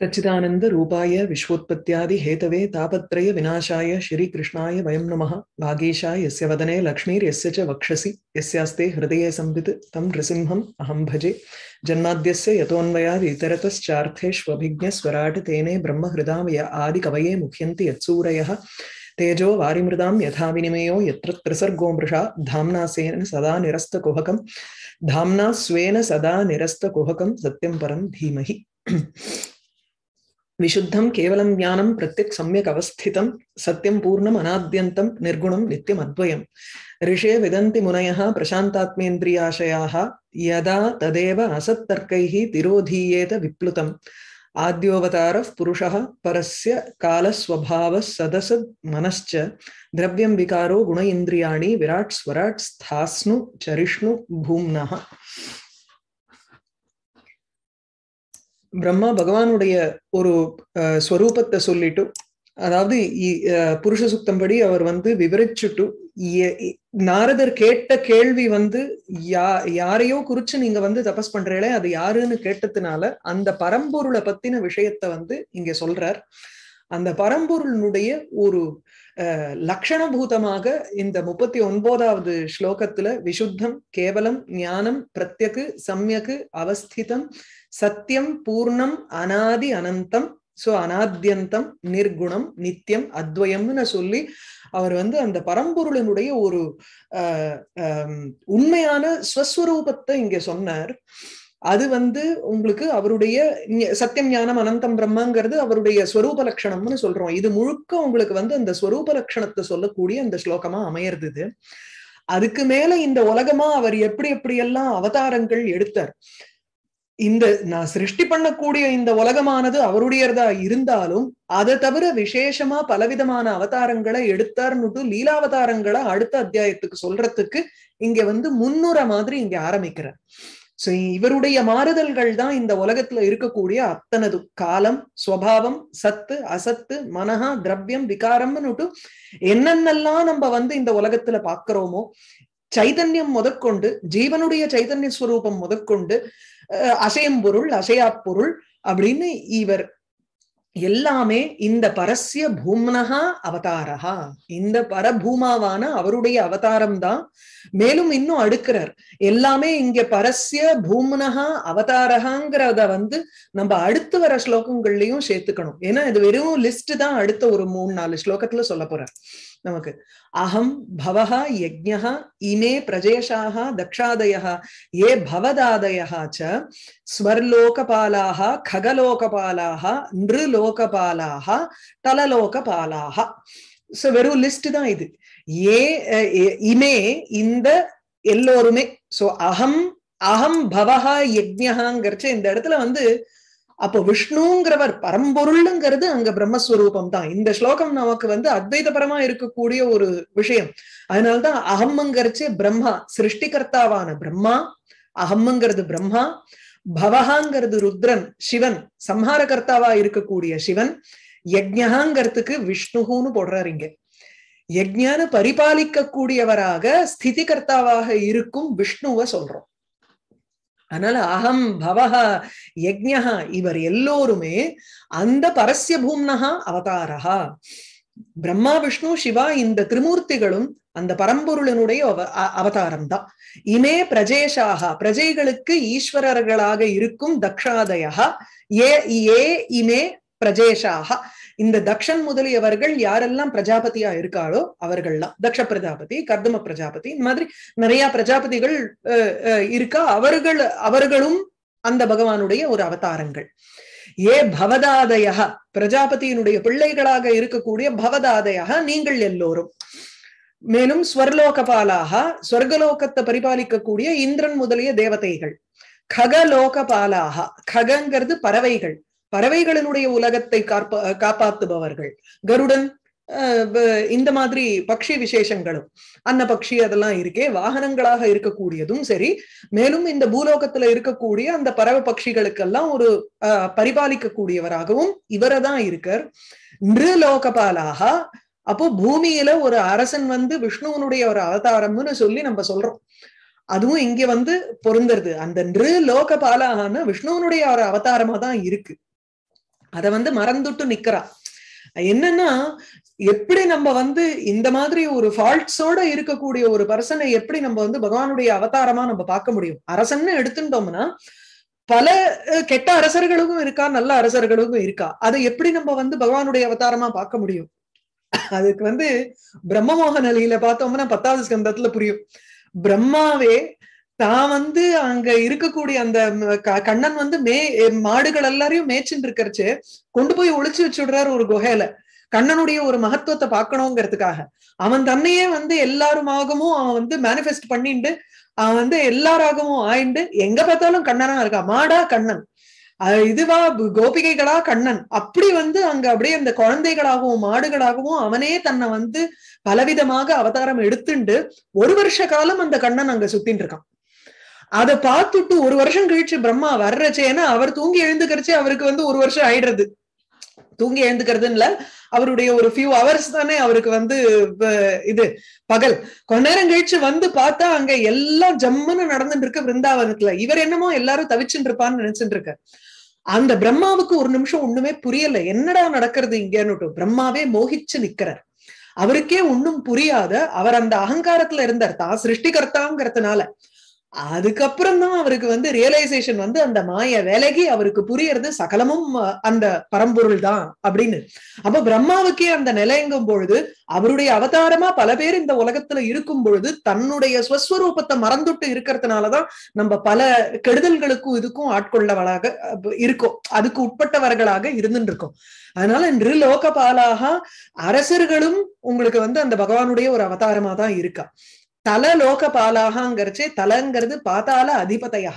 सच्चिदानंद रूपाय विश्वोत्पत्त्यादि Hathaway तापत्रय विनाशाय श्री कृष्णाय वयं नमः भागेशा यस्य वदने लक्ष्मीर्यस्य च वक्षसि यस्यास्ते हृदये संवित् तं नृसिंहम् अहं भजे जन्माद्यस्य इतरतश्चार्थेष्वभिज्ञ इतरतश्चार्थेष्वभिज्ञस्वराट् तेने ब्रह्म ब्रह्महृदां आदि कवये मुह्यन्ति यत्सूरयः तेजो वारिमृदां यथा विनिमयो यत्र त्रिसर्गो मृषा धाम्ना सेन सदा निरस्तकुहकं धाम्ना स्वेन सदा निरस्तकुहकं सत्यं परं धीमहि विशुद्धम केवलम ज्ञानम प्रत्यक् सम्यक अवस्थितम सत्यम पूर्णम अनाद्यंतम निर्गुणम नित्यम अद्वयम ऋषे विदन्ति मुनयः प्रशान्तात्मेन्द्रियाशयाः यदा तदेव असत्तर्कैः तिरोधीयेत विप्लुतम् आद्योवतारः पुरुषः परस्य कालस्वभावः सदसद् मनश्च द्रव्यं विकारो गुण इन्द्रियाणि विराट् स्वराट् स्थास्नु चरिष्णु भूम्नः பிரம்மா பகவானுடைய ஒரு ஸ்வரூபத்தை சொல்லிட்டு அதாவது புருஷ சுத்தம்படி அவர் வந்து விவரிச்சுட்டு நாரதர் கேட்ட கேள்வி வந்து யா யாரையோ குறிச்சு நீங்க வந்து தபஸ் பண்றீங்களே அது யாருன்னு கேட்டதுனால அந்த பரம்பொருளை பத்தின விஷயத்த வந்து இங்க சொல்றார் அந்த பரம்பொருளினுடைய ஒரு லக்ஷணபூதமாக இந்த முப்பத்தி ஒன்பதாவது ஸ்லோகத்துல விசுத்தம் கேவலம் ஞானம் பிரத்யகு சம்யகு அவஸ்திதம் சத்தியம் பூர்ணம் அனாதி அனந்தம் சோ அனாத்தியந்தம் நிர்குணம் நித்தியம் அத்வயம்னு சொல்லி அவர் வந்து அந்த பரம்பொருளினுடைய ஒரு உண்மையான ஸ்வஸ்வரூபத்தை இங்க சொன்னார் அது வந்து உங்களுக்கு அவருடைய சத்தியம் ஞானம் அனந்தம் பிரம்மங்கிறது அவருடைய ஸ்வரூப லட்சணம்னு சொல்றோம் இது முழுக்க உங்களுக்கு வந்து அந்த ஸ்வரூப லட்சணத்தை சொல்லக்கூடிய அந்த ஸ்லோகமா அமையறது அதுக்கு மேல இந்த உலகமா அவர் எப்படி எப்படியெல்லாம் அவதாரங்கள் எடுத்தார் இந்த நான் சிருஷ்டி பண்ணக்கூடிய இந்த உலகமானது அவருடையதா இருந்தாலும் அதை தவிர விசேஷமா பலவிதமான அவதாரங்களை எடுத்தார்னுட்டு லீலாவதாரங்களை அடுத்த அத்தியாயத்துக்கு சொல்றதுக்கு இங்க வந்து முன்னுரை மாதிரி இங்க ஆரம்பிக்கிறார் சோ இவருடைய மாறுதல்கள் தான் இந்த உலகத்துல இருக்கக்கூடிய அத்தனது காலம் சுவாவம் சத்து அசத்து மனஹா திரவியம் விகாரம்னு என்னென்னலாம் நம்ம வந்து இந்த உலகத்துல பாக்குறோமோ சைதன்யம் முதற்கொண்டு ஜீவனுடைய சைதன்ய ஸ்வரூபம் முதற்கொண்டு அசையம் பொருள் அசையா பொருள் அப்படின்னு இவர் எல்லாமே இந்த பரஸ்ய பூம்னகா அவதாரஹா இந்த பரபூமாவான அவருடைய அவதாரம் தான் மேலும் இன்னும் அடுக்கிறார் எல்லாமே இங்க பரஸ்ய பூம்னஹா அவதாரகாங்கிறத வந்து நம்ம அடுத்து வர ஸ்லோகங்கள்லயும் சேர்த்துக்கணும் ஏன்னா இது வெறும் லிஸ்ட் தான் அடுத்த ஒரு மூணு நாலு ஸ்லோகத்துல சொல்ல போறார் நமக்கு அகம் பவஹ யஜ்யா இமே பிரஜேஷாக தக்ஷாதயா ஏ பவதாதயா ச ஸ்வர்லோகபாலாக ககலோகபாலாக நிருலோகபாலாக தலலோகபாலாக சோ வெறும் லிஸ்ட் தான் இது ஏ இமே இந்த எல்லோருமே சோ அகம் அகம் பவஹா யஜ்யகாங்கிறச்ச இந்த இடத்துல வந்து அப்போ விஷ்ணுங்கிறவர் பரம்பொருள்ங்கிறது அங்க பிரம்மஸ்வரூபம் தான் இந்த ஸ்லோகம் நமக்கு வந்து அத்வைதபரமா இருக்கக்கூடிய ஒரு விஷயம் அதனால்தான் அகம்ங்கிறச்சே பிரம்மா சிருஷ்டிகர்த்தாவான பிரம்மா அகம்ங்கிறது பிரம்மா பவஹாங்கிறது ருத்ரன் சிவன் சம்ஹார கர்த்தாவா இருக்கக்கூடிய சிவன் யஜ்யகாங்கிறதுக்கு விஷ்ணுகுன்னு போடுறாரு இங்க யஜ்யான்னு பரிபாலிக்க கூடியவராக ஸ்திதி கர்த்தாவாக இருக்கும் விஷ்ணுவை சொல்றோம் அதனால அகம் பவஹா யஜ்யா இவர் எல்லோருமே அந்த பரஸ்ய பூம்னஹா அவதாரஹா பிரம்மா விஷ்ணு சிவா இந்த திருமூர்த்திகளும் அந்த பரம்பொருளனுடைய அவதாரம் தான் இமே பிரஜேஷாக பிரஜைகளுக்கு ஈஸ்வரர்களாக இருக்கும் தக்ஷாதயா ஏ இமே பிரஜேஷாக இந்த தக்ஷன் முதலியவர்கள் யாரெல்லாம் பிரஜாபதியா இருக்காளோ அவர்கள்லாம் தக்ஷ பிரஜாபதி கர்தம பிரஜாபதி இந்த மாதிரி நிறைய பிரஜாபதிகள் இருக்கா அவர்கள் அவர்களும் அந்த பகவானுடைய ஒரு அவதாரங்கள் ஏ பவதாதய பிரஜாபதியினுடைய பிள்ளைகளாக இருக்கக்கூடிய பவதாதய நீங்கள் எல்லோரும் மேலும் ஸ்வர்லோகபாலாக ஸ்வர்கலோகத்தை பரிபாலிக்கக்கூடிய இந்திரன் முதலிய தேவதைகள் ககலோகபாலாக ககங்கிறது பறவைகள் பறவைகளினுடைய உலகத்தை காப்பா காப்பாத்துபவர்கள் கருடன் இந்த மாதிரி பக்ஷி விசேஷங்களும் அன்ன பக்ஷி அதெல்லாம் இருக்கே வாகனங்களாக இருக்கக்கூடியதும் சரி மேலும் இந்த பூலோகத்துல இருக்கக்கூடிய அந்த பறவை பட்சிகளுக்கெல்லாம் ஒரு அஹ் பரிபாலிக்கக்கூடியவராகவும் இவரதான் இருக்கார் நிருலோகபாலாக அப்போ பூமியில ஒரு அரசன் வந்து விஷ்ணுவனுடைய ஒரு அவதாரம்னு சொல்லி நம்ம சொல்றோம் அதுவும் இங்க வந்து பொருந்தருது அந்த நிருலோகபாலாகனு விஷ்ணுவனுடைய ஒரு அவதாரமா தான் இருக்கு அதை வந்து மறந்துட்டு நிக்கிறா என்னன்னா எப்படி நம்ம வந்து இந்த மாதிரி ஒரு ஃபால்ட்ஸோட இருக்கக்கூடிய ஒரு பர்சனை எப்படி நம்ம வந்து பகவானுடைய அவதாரமா நம்ம பார்க்க முடியும் அரசன்னு எடுத்துட்டோம்னா பல கெட்ட அரசர்களுக்கும் இருக்கா நல்ல அரசர்களுக்கும் இருக்கா அதை எப்படி நம்ம வந்து பகவானுடைய அவதாரமா பார்க்க முடியும் அதுக்கு வந்து பிரம்மமோகன நிலையில பார்த்தோம்னா பத்தாவது ஸ்கந்தத்துல புரியும் பிரம்மாவே தான் வந்து அங்க இருக்கக்கூடிய அந்த கண்ணன் வந்து மே மாடுகள் எல்லாரையும் மேய்ச்சின்னு இருக்கிறச்சு கொண்டு போய் ஒழிச்சு வச்சுடுறாரு ஒரு குகையில கண்ணனுடைய ஒரு மகத்துவத்தை பார்க்கணுங்கிறதுக்காக அவன் தன்னையே வந்து எல்லாருமாகவும் அவன் வந்து மேனிஃபெஸ்ட் பண்ணிட்டு அவன் வந்து எல்லாராகவும் ஆயிண்டு எங்க பார்த்தாலும் கண்ணனா இருக்கான் மாடா கண்ணன் இதுவா கோபிகைகளா கண்ணன் அப்படி வந்து அங்க அப்படியே அந்த குழந்தைகளாகவும் மாடுகளாகவும் அவனே தன்னை வந்து பலவிதமாக அவதாரம் எடுத்துண்டு ஒரு வருஷ காலம் அந்த கண்ணன் அங்க சுத்தின் இருக்கான் அதை பார்த்துட்டு ஒரு வருஷம் கழிச்சு பிரம்மா ஏன்னா அவர் தூங்கி எழுந்துக்கிறச்சே அவருக்கு வந்து ஒரு வருஷம் ஆயிடுறது தூங்கி எழுந்துக்கிறதுல அவருடைய ஒரு ஃபியூ ஹவர்ஸ் தானே அவருக்கு வந்து இது பகல் கொஞ்ச நேரம் கழிச்சு வந்து பார்த்தா அங்க எல்லாம் ஜம்முன்னு நடந்துட்டு இருக்கு பிருந்தாவனத்துல இவர் என்னமோ எல்லாரும் தவிச்சுட்டு இருப்பான்னு நினைச்சுட்டு இருக்க அந்த பிரம்மாவுக்கு ஒரு நிமிஷம் ஒண்ணுமே புரியல என்னடா நடக்கிறது இங்கன்னுட்டு பிரம்மாவே மோகிச்சு நிக்கிறார் அவருக்கே ஒண்ணும் புரியாத அவர் அந்த அகங்காரத்துல இருந்தார் தான் சிருஷ்டிகர்த்தாங்கிறதுனால அதுக்கப்புறம் தான் அவருக்கு வந்து ரியலைசேஷன் வந்து அந்த மாய விலகி அவருக்கு புரியறது சகலமும் அந்த பரம்பொருள் தான் அப்படின்னு அப்ப பிரம்மாவுக்கே அந்த நிலையங்கும் பொழுது அவருடைய அவதாரமா பல பேர் இந்த உலகத்துல இருக்கும் பொழுது தன்னுடைய ஸ்வஸ்வரூபத்தை மறந்துட்டு இருக்கிறதுனாலதான் நம்ம பல கெடுதல்களுக்கும் இதுக்கும் ஆட்கொள்ளவளாக இருக்கும் அதுக்கு உட்பட்டவர்களாக இருந்துட்டு இருக்கும் அதனால இன்று லோகபாலாக அரசர்களும் உங்களுக்கு வந்து அந்த பகவானுடைய ஒரு அவதாரமா தான் இருக்கா தலலோக பாலாகாங்கிறச்சே தலங்கிறது பாத்தால அதிபதையா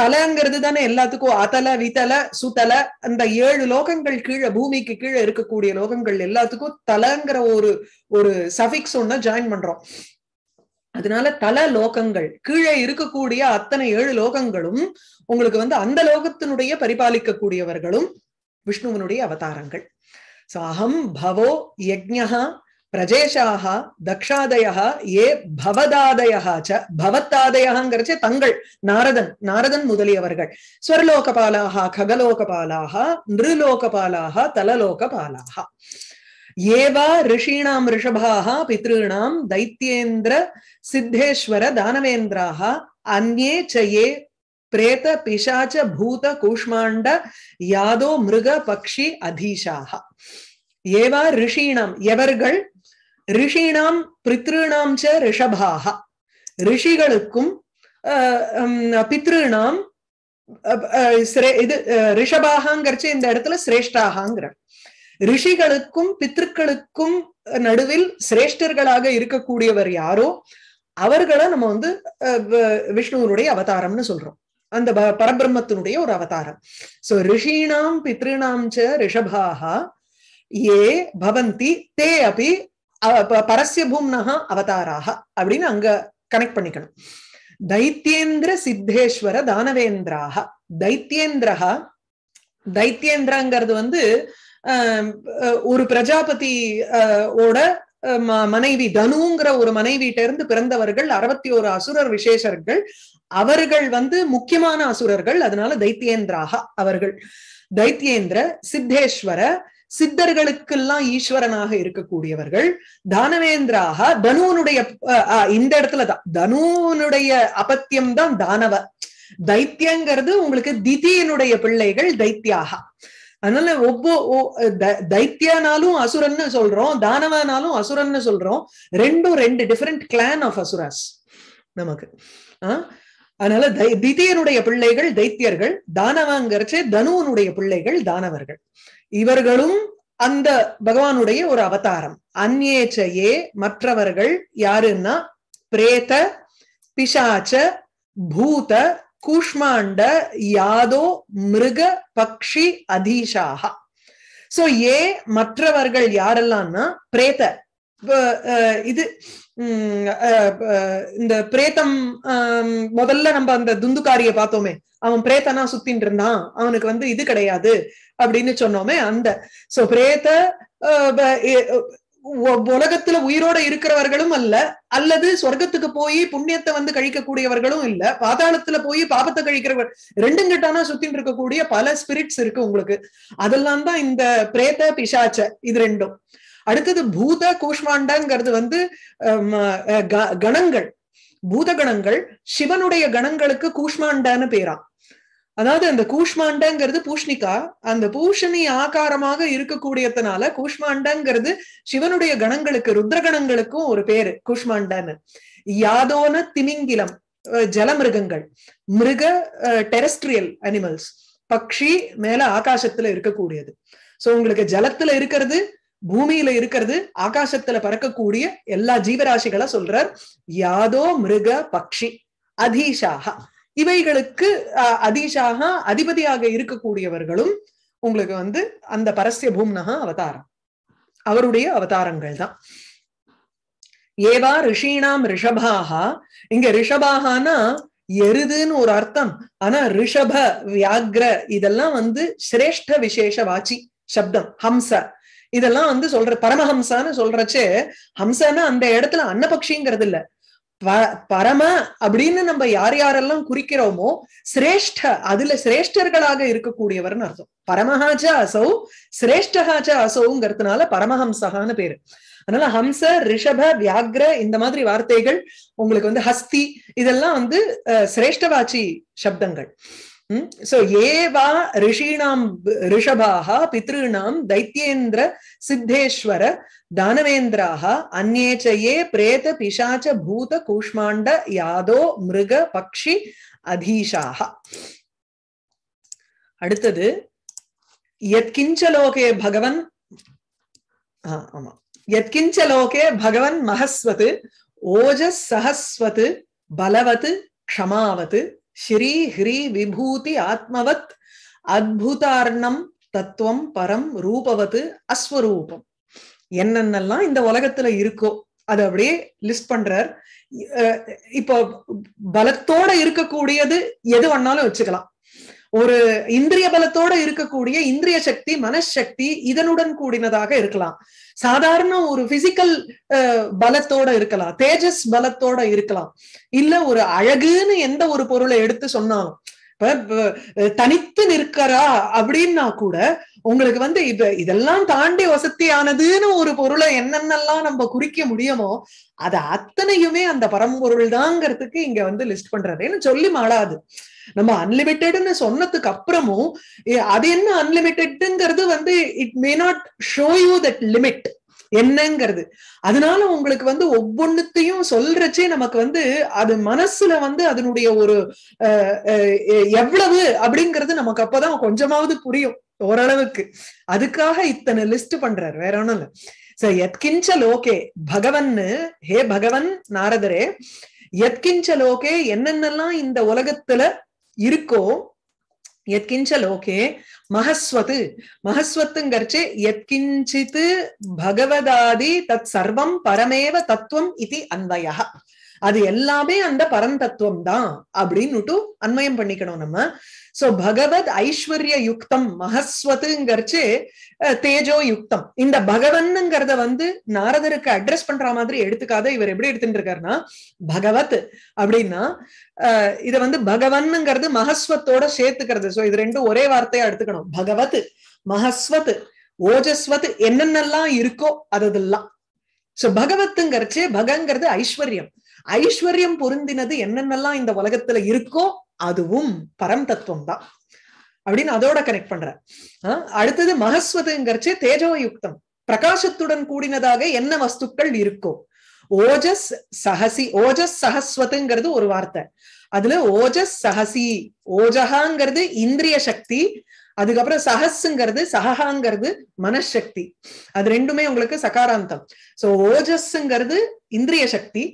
தலங்கிறது தானே எல்லாத்துக்கும் அதல விதல சுதல அந்த ஏழு லோகங்கள் கீழே பூமிக்கு கீழே இருக்கக்கூடிய லோகங்கள் எல்லாத்துக்கும் தலங்கிற ஒரு ஒரு சஃபிக்ஸ் ஒன்ன ஜாயின் பண்றோம் அதனால தல லோகங்கள் கீழே இருக்கக்கூடிய அத்தனை ஏழு லோகங்களும் உங்களுக்கு வந்து அந்த லோகத்தினுடைய பரிபாலிக்கக்கூடியவர்களும் விஷ்ணுவனுடைய அவதாரங்கள் சோ அகம் பவோ யஜ்யா பிரஜேஷாக தக்ஷாதய ஏ பவதாதய ச பவத்தாதயங்கிற தங்கள் நாரதன் நாரதன் முதலியவர்கள் ஸ்வரலோகபாலாக ககலோகபாலாக நிருலோகபாலாக தலலோகபாலாக ஏவா ரிஷீணாம் ரிஷபாக பித்ருணாம் தைத்தியேந்திர சித்தேஸ்வர தானவேந்திராக அந்நே ச ஏ பிரேத பிசாச்ச பூத கூஷ்மாண்ட யாதோ மிருக பக்ஷி அதீஷாக ஏவா ரிஷீணம் எவர்கள் ரிஷினாம் பித்ருணாம் ச ரிஷபாக ரிஷிகளுக்கும் பித்ருணாம் இது ரிஷபாகங்கிறச்சு இந்த இடத்துல சிரேஷ்டாகங்கிற ரிஷிகளுக்கும் பித்திருக்களுக்கும் நடுவில் சிரேஷ்டர்களாக இருக்கக்கூடியவர் யாரோ அவர்களை நம்ம வந்து விஷ்ணுவனுடைய அவதாரம்னு சொல்றோம் அந்த பரபிரம்மத்தினுடைய ஒரு அவதாரம் சோ ரிஷீணாம் பித்ருணாம் ச ரிஷபாக ஏ பவந்தி தே அப்படி பரஸ்ய பூம்னஹா அவதாராக அப்படின்னு அங்க கனெக்ட் பண்ணிக்கணும் தைத்தியேந்திர சித்தேஸ்வர தானவேந்திராக தைத்தியேந்திரா தைத்தியேந்திராங்கிறது வந்து ஒரு பிரஜாபதி ஓட மனைவி தனுங்கிற ஒரு மனைவிட்ட இருந்து பிறந்தவர்கள் அறுபத்தி ஒரு அசுரர் விசேஷர்கள் அவர்கள் வந்து முக்கியமான அசுரர்கள் அதனால தைத்தியேந்திராக அவர்கள் தைத்தியேந்திர சித்தேஸ்வர சித்தர்களுக்கெல்லாம் ஈஸ்வரனாக இருக்கக்கூடியவர்கள் தானவேந்திராக தனுவனுடைய இந்த இடத்துலதான் தனுவனுடைய அபத்தியம் தான் தானவ தைத்தியங்கிறது உங்களுக்கு திதியனுடைய பிள்ளைகள் தைத்தியாக அதனால ஒவ்வொ தைத்தியானாலும் அசுரன்னு சொல்றோம் தானவனாலும் அசுரன்னு சொல்றோம் ரெண்டும் ரெண்டு டிஃபரெண்ட் கிளான் ஆஃப் அசுராஸ் நமக்கு ஆஹ் அதனால தை திதியனுடைய பிள்ளைகள் தைத்தியர்கள் தானவாங்கிறச்சே தனுவனுடைய பிள்ளைகள் தானவர்கள் இவர்களும் அந்த பகவானுடைய ஒரு அவதாரம் அந்நேச்சையே மற்றவர்கள் யாருன்னா பிரேத பிசாச்ச பூத கூஷ்மாண்ட யாதோ மிருக பக்ஷி அதீஷாக சோ ஏ மற்றவர்கள் யாரெல்லாம்னா பிரேத இது இந்த பிரேத்தம் முதல்ல நம்ம அந்த துந்துக்காரிய பார்த்தோமே அவன் பிரேத்தனா சுத்தின் இருந்தான் அவனுக்கு வந்து இது கிடையாது அப்படின்னு சொன்னோமே அந்த சோ பிரேத்த உலகத்துல உயிரோட இருக்கிறவர்களும் அல்ல அல்லது சொர்க்கத்துக்கு போய் புண்ணியத்தை வந்து கழிக்கக்கூடியவர்களும் இல்ல பாதாளத்துல போய் பாபத்தை கழிக்கிறவர்கள் ரெண்டும் கிட்டானா சுத்தின் இருக்கக்கூடிய பல ஸ்பிரிட்ஸ் இருக்கு உங்களுக்கு அதெல்லாம் தான் இந்த பிரேத பிசாச்ச இது ரெண்டும் அடுத்தது பூத கூஷ்மாண்டங்கிறது வந்து கணங்கள் பூத கணங்கள் சிவனுடைய கணங்களுக்கு கூஷ்மாண்டான்னு பேரா அதாவது அந்த கூஷ்மாண்டங்கிறது பூஷ்ணிகா அந்த பூஷணி ஆகாரமாக இருக்கக்கூடியதுனால கூஷ்மாண்டங்கிறது சிவனுடைய கணங்களுக்கு ருத்ர கணங்களுக்கும் ஒரு பேரு கூஷ்மாண்டன்னு யாதோன திமிங்கிலம் ஜலமிருகங்கள் மிருக டெரஸ்ட்ரியல் அனிமல்ஸ் பக்ஷி மேல ஆகாசத்துல இருக்கக்கூடியது சோ உங்களுக்கு ஜலத்துல இருக்கிறது பூமியில இருக்கிறது ஆகாசத்துல பறக்கக்கூடிய எல்லா ஜீவராசிகளை சொல்றார் யாதோ மிருக பக்ஷி அதீஷாக இவைகளுக்கு அதீஷாக அதிபதியாக இருக்கக்கூடியவர்களும் உங்களுக்கு வந்து அந்த பரஸ்ய பூம்னகா அவதாரம் அவருடைய அவதாரங்கள் தான் ஏவா ரிஷீனாம் ரிஷபாக இங்க ரிஷபாகனா எருதுன்னு ஒரு அர்த்தம் ஆனா ரிஷப வியாக்ர இதெல்லாம் வந்து சிரேஷ்ட விசேஷ வாச்சி சப்தம் ஹம்ச இதெல்லாம் வந்து சொல்ற பரமஹம்சான்னு சொல்றச்சு ஹம்சன்னா அந்த இடத்துல அன்னபக்ஷிங்கிறது இல்ல பரம அப்படின்னு நம்ம யார் யாரெல்லாம் குறிக்கிறோமோ சிரேஷ்ட அதுல சிரேஷ்டர்களாக இருக்கக்கூடியவர்னு அர்த்தம் பரமஹாஜ அசௌ சிரேஷ்டஹாஜ அசௌங்கிறதுனால பரமஹம்சகான்னு பேரு அதனால ஹம்ச ரிஷப வியாக்ர இந்த மாதிரி வார்த்தைகள் உங்களுக்கு வந்து ஹஸ்தி இதெல்லாம் வந்து சிரேஷ்டவாச்சி சப்தங்கள் சோ ஏவா ரிஷீணாம் ரிஷபாக பித்ருணாம் தைத்தியேந்திர சித்தேஸ்வர தானவேந்திராக அந்நேச்சயே பிரேத பிசாச்ச பூத கூஷ்மாண்ட யாதோ மிருக பக்ஷி அதீஷாக அடுத்தது எத்கிஞ்சலோகே பகவன் ஆமா எத்கிஞ்சலோகே பகவன் மகஸ்வத் ஓஜ சஹஸ்வத் பலவத் க்ஷமாவத் ஸ்ரீ ஹ்ரீ விபூதி ஆத்மவத் அத்புதார்ணம் தத்துவம் பரம் ரூபவது அஸ்வரூபம் என்னென்னலாம் இந்த உலகத்துல இருக்கோ அதை அப்படியே லிஸ்ட் பண்றார் இப்போ பலத்தோட இருக்கக்கூடியது எது வேணாலும் வச்சுக்கலாம் ஒரு இந்திரிய பலத்தோட இருக்கக்கூடிய இந்திரிய சக்தி மனசக்தி இதனுடன் கூடினதாக இருக்கலாம் சாதாரண ஒரு பிசிக்கல் பலத்தோட இருக்கலாம் தேஜஸ் பலத்தோட இருக்கலாம் இல்ல ஒரு அழகுன்னு எந்த ஒரு பொருளை எடுத்து சொன்னாலும் தனித்து நிற்கிறா அப்படின்னா கூட உங்களுக்கு வந்து இப்ப இதெல்லாம் தாண்டி வசதியானதுன்னு ஒரு பொருளை என்னென்னலாம் நம்ம குறிக்க முடியுமோ அது அத்தனையுமே அந்த பரம்பொருள் தாங்கிறதுக்கு இங்க வந்து லிஸ்ட் பண்றதுன்னு சொல்லி மாளாது நம்ம அன்லிமிட்டெட்னு சொன்னதுக்கு அப்புறமும் அது என்ன அன்லிமிட்டெட்ங்கிறது வந்து it may not show you that limit என்னங்கிறது அதனால உங்களுக்கு வந்து ஒவ்வொன்னுத்தையும் சொல்றச்சே நமக்கு வந்து அது மனசுல வந்து அதனுடைய ஒரு எவ்வளவு அப்படிங்கிறது நமக்கு அப்பதான் கொஞ்சமாவது புரியும் ஓரளவுக்கு அதுக்காக இத்தனை லிஸ்ட் பண்றாரு வேற ஒண்ணும் இல்ல சார் எத்கிஞ்ச லோகே பகவன்னு ஹே பகவன் நாரதரே எத்கிஞ்ச லோகே என்னென்னலாம் இந்த உலகத்துல இருக்கோ எத்கிஞ்ச லோகே மகஸ்வத்து மகஸ்வத்துங்கர்ச்சு எத்கிஞ்சித்து பகவதாதி தத் சர்வம் பரமேவ தத்துவம் இது அன்வயா அது எல்லாமே அந்த பரந்தத்துவம் தான் அப்படின்னுட்டு அன்வயம் பண்ணிக்கணும் நம்ம சோ பகவத் ஐஸ்வர்ய யுக்தம் மகஸ்வத்துங்கிறச்சு தேஜோ யுக்தம் இந்த பகவன்ங்கிறத வந்து நாரதருக்கு அட்ரஸ் பண்ற மாதிரி எடுத்துக்காத இவர் எப்படி எடுத்துட்டு இருக்காருன்னா பகவத் அப்படின்னா இத வந்து பகவன்ங்கிறது மகஸ்வத்தோட சேர்த்துக்கிறது சோ இது ரெண்டும் ஒரே வார்த்தையா எடுத்துக்கணும் பகவத் மகஸ்வத் ஓஜஸ்வத் என்னென்னலாம் இருக்கோ அதெல்லாம் சோ பகவத்துங்கிறச்சு பகங்கிறது ஐஸ்வர்யம் ஐஸ்வர்யம் பொருந்தினது என்னென்னலாம் இந்த உலகத்துல இருக்கோ அதுவும் பரம் தத்துவம் தான் அப்படின்னு அதோட கனெக்ட் பண்ற அடுத்தது மகஸ்வதுங்கிறச்சு தேஜோ யுக்தம் பிரகாசத்துடன் கூடினதாக என்ன வஸ்துக்கள் இருக்கோ ஓஜஸ் சஹசி ஓஜஸ் சஹஸ்வத்துங்கிறது ஒரு வார்த்தை அதுல ஓஜஸ் சஹசி ஓஜகாங்கிறது இந்திரிய சக்தி அதுக்கப்புறம் சஹஸ்ங்கிறது சஹகாங்கிறது மனசக்தி அது ரெண்டுமே உங்களுக்கு சகாராந்தம் சோ ஓஜஸ்ங்கிறது இந்திரிய சக்தி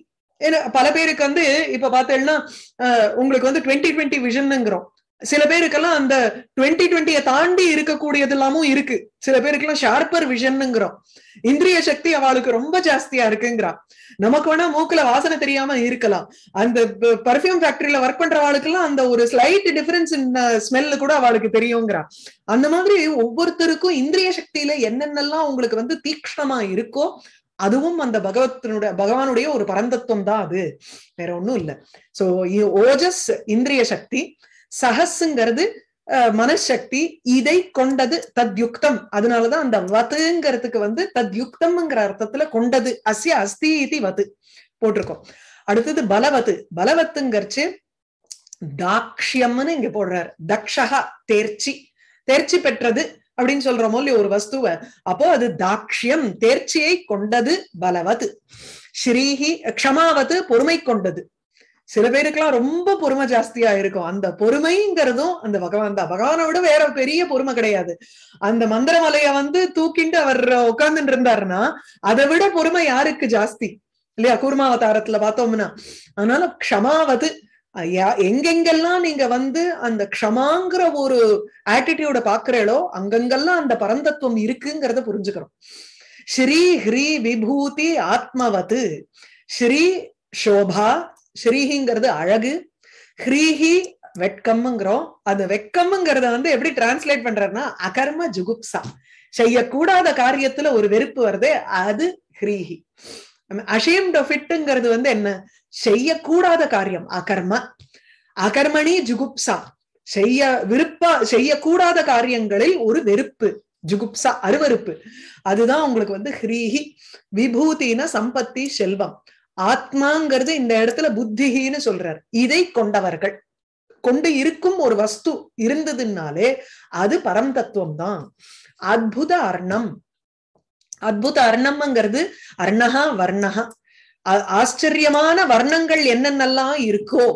ஏன்னா பல பேருக்கு வந்து இப்ப பார்த்தேன்னா உங்களுக்கு வந்து டுவெண்ட்டி டுவெண்ட்டி விஷன்ங்கிறோம் சில பேருக்கெல்லாம் அந்த டுவெண்ட்டி டுவெண்ட்டியை தாண்டி இருக்கக்கூடியது எல்லாமும் இருக்கு சில பேருக்கெல்லாம் ஷார்ப்பர் விஷன்னுங்கிறோம் இந்திரிய சக்தி அவளுக்கு ரொம்ப ஜாஸ்தியா இருக்குங்கிறா நமக்கு வேணா மூக்குல வாசனை தெரியாம இருக்கலாம் அந்த பர்ஃபியூம் ஃபேக்டரியில ஒர்க் எல்லாம் அந்த ஒரு ஸ்லைட் டிஃபரன்ஸ் இன் ஸ்மெல்லு கூட அவளுக்கு தெரியுங்கிறா அந்த மாதிரி ஒவ்வொருத்தருக்கும் இந்திரிய சக்தியில என்னென்னலாம் உங்களுக்கு வந்து தீக்ஷணமா இருக்கோ அதுவும் அந்த பகவத்தினுடைய பகவானுடைய ஒரு பரந்தத்துவம் தான் அது வேற ஒண்ணும் இல்ல சோ ஓஜஸ் இந்திரிய சக்தி சஹஸ்ங்கிறது மனசக்தி இதை கொண்டது தத்யுக்தம் அதனாலதான் அந்த வத்துங்கிறதுக்கு வந்து தத்யுக்தம்ங்கிற அர்த்தத்துல கொண்டது அசிய அஸ்தி இது வத்து போட்டிருக்கோம் அடுத்தது பலவத்து பலவத்துங்கிறச்சு தாக்ஷியம்னு இங்க போடுறாரு தக்ஷகா தேர்ச்சி தேர்ச்சி பெற்றது அப்படின்னு சொல்றோமோ இல்லையா ஒரு வஸ்துவ அப்போ அது தாட்சியம் தேர்ச்சியை கொண்டது பலவது ஸ்ரீஹி க்ஷமாவது பொறுமை கொண்டது சில பேருக்கெல்லாம் ரொம்ப பொறுமை ஜாஸ்தியா இருக்கும் அந்த பொறுமைங்கிறதும் அந்த பகவான் தான் பகவானை விட வேற பெரிய பொறுமை கிடையாது அந்த மந்திரமலைய வந்து தூக்கிண்டு அவர் உட்கார்ந்துட்டு இருந்தாருன்னா அதை விட பொறுமை யாருக்கு ஜாஸ்தி இல்லையா கூர்மாவதாரத்துல பார்த்தோம்னா அதனால க்ஷமாவது எங்கெங்கெல்லாம் நீங்க வந்து அந்த க்ஷமாங்கிற ஒரு ஆட்டிடியூட பாக்குறேளோ அங்கங்கெல்லாம் அந்த பரந்தத்துவம் இருக்குங்கிறத புரிஞ்சுக்கிறோம் ஸ்ரீ ஹ்ரீ விபூதி ஆத்மவது ஸ்ரீ சோபா ஸ்ரீஹிங்கிறது அழகு ஹ்ரீஹி வெட்கம்ங்கிறோம் அந்த வெட்கம்ங்கிறத வந்து எப்படி டிரான்ஸ்லேட் பண்றாருன்னா அகர்ம ஜுகுப்சா செய்யக்கூடாத காரியத்துல ஒரு வெறுப்பு வருதே அது ஹ்ரீஹி அஷேம்ட் ஆஃப் இட்டுங்கிறது வந்து என்ன செய்யக்கூடாத காரியம் அகர்ம அகர்மணி ஜுகுப்சா செய்ய விருப்பா செய்யக்கூடாத காரியங்களில் ஒரு வெறுப்பு ஜுகுப்சா அருவறுப்பு அதுதான் உங்களுக்கு வந்து ஹ்ரீஹி விபூதின சம்பத்தி செல்வம் ஆத்மாங்கிறது இந்த இடத்துல புத்திஹின்னு சொல்றாரு இதை கொண்டவர்கள் கொண்டு இருக்கும் ஒரு வஸ்து இருந்ததுனாலே அது பரம் தத்துவம் தான் அத்புத அர்ணம் அத்புத அர்ணம்ங்கிறது அர்ணகா வர்ணகா ஆச்சரியமான வர்ணங்கள் என்னென்னலாம் இருக்கோ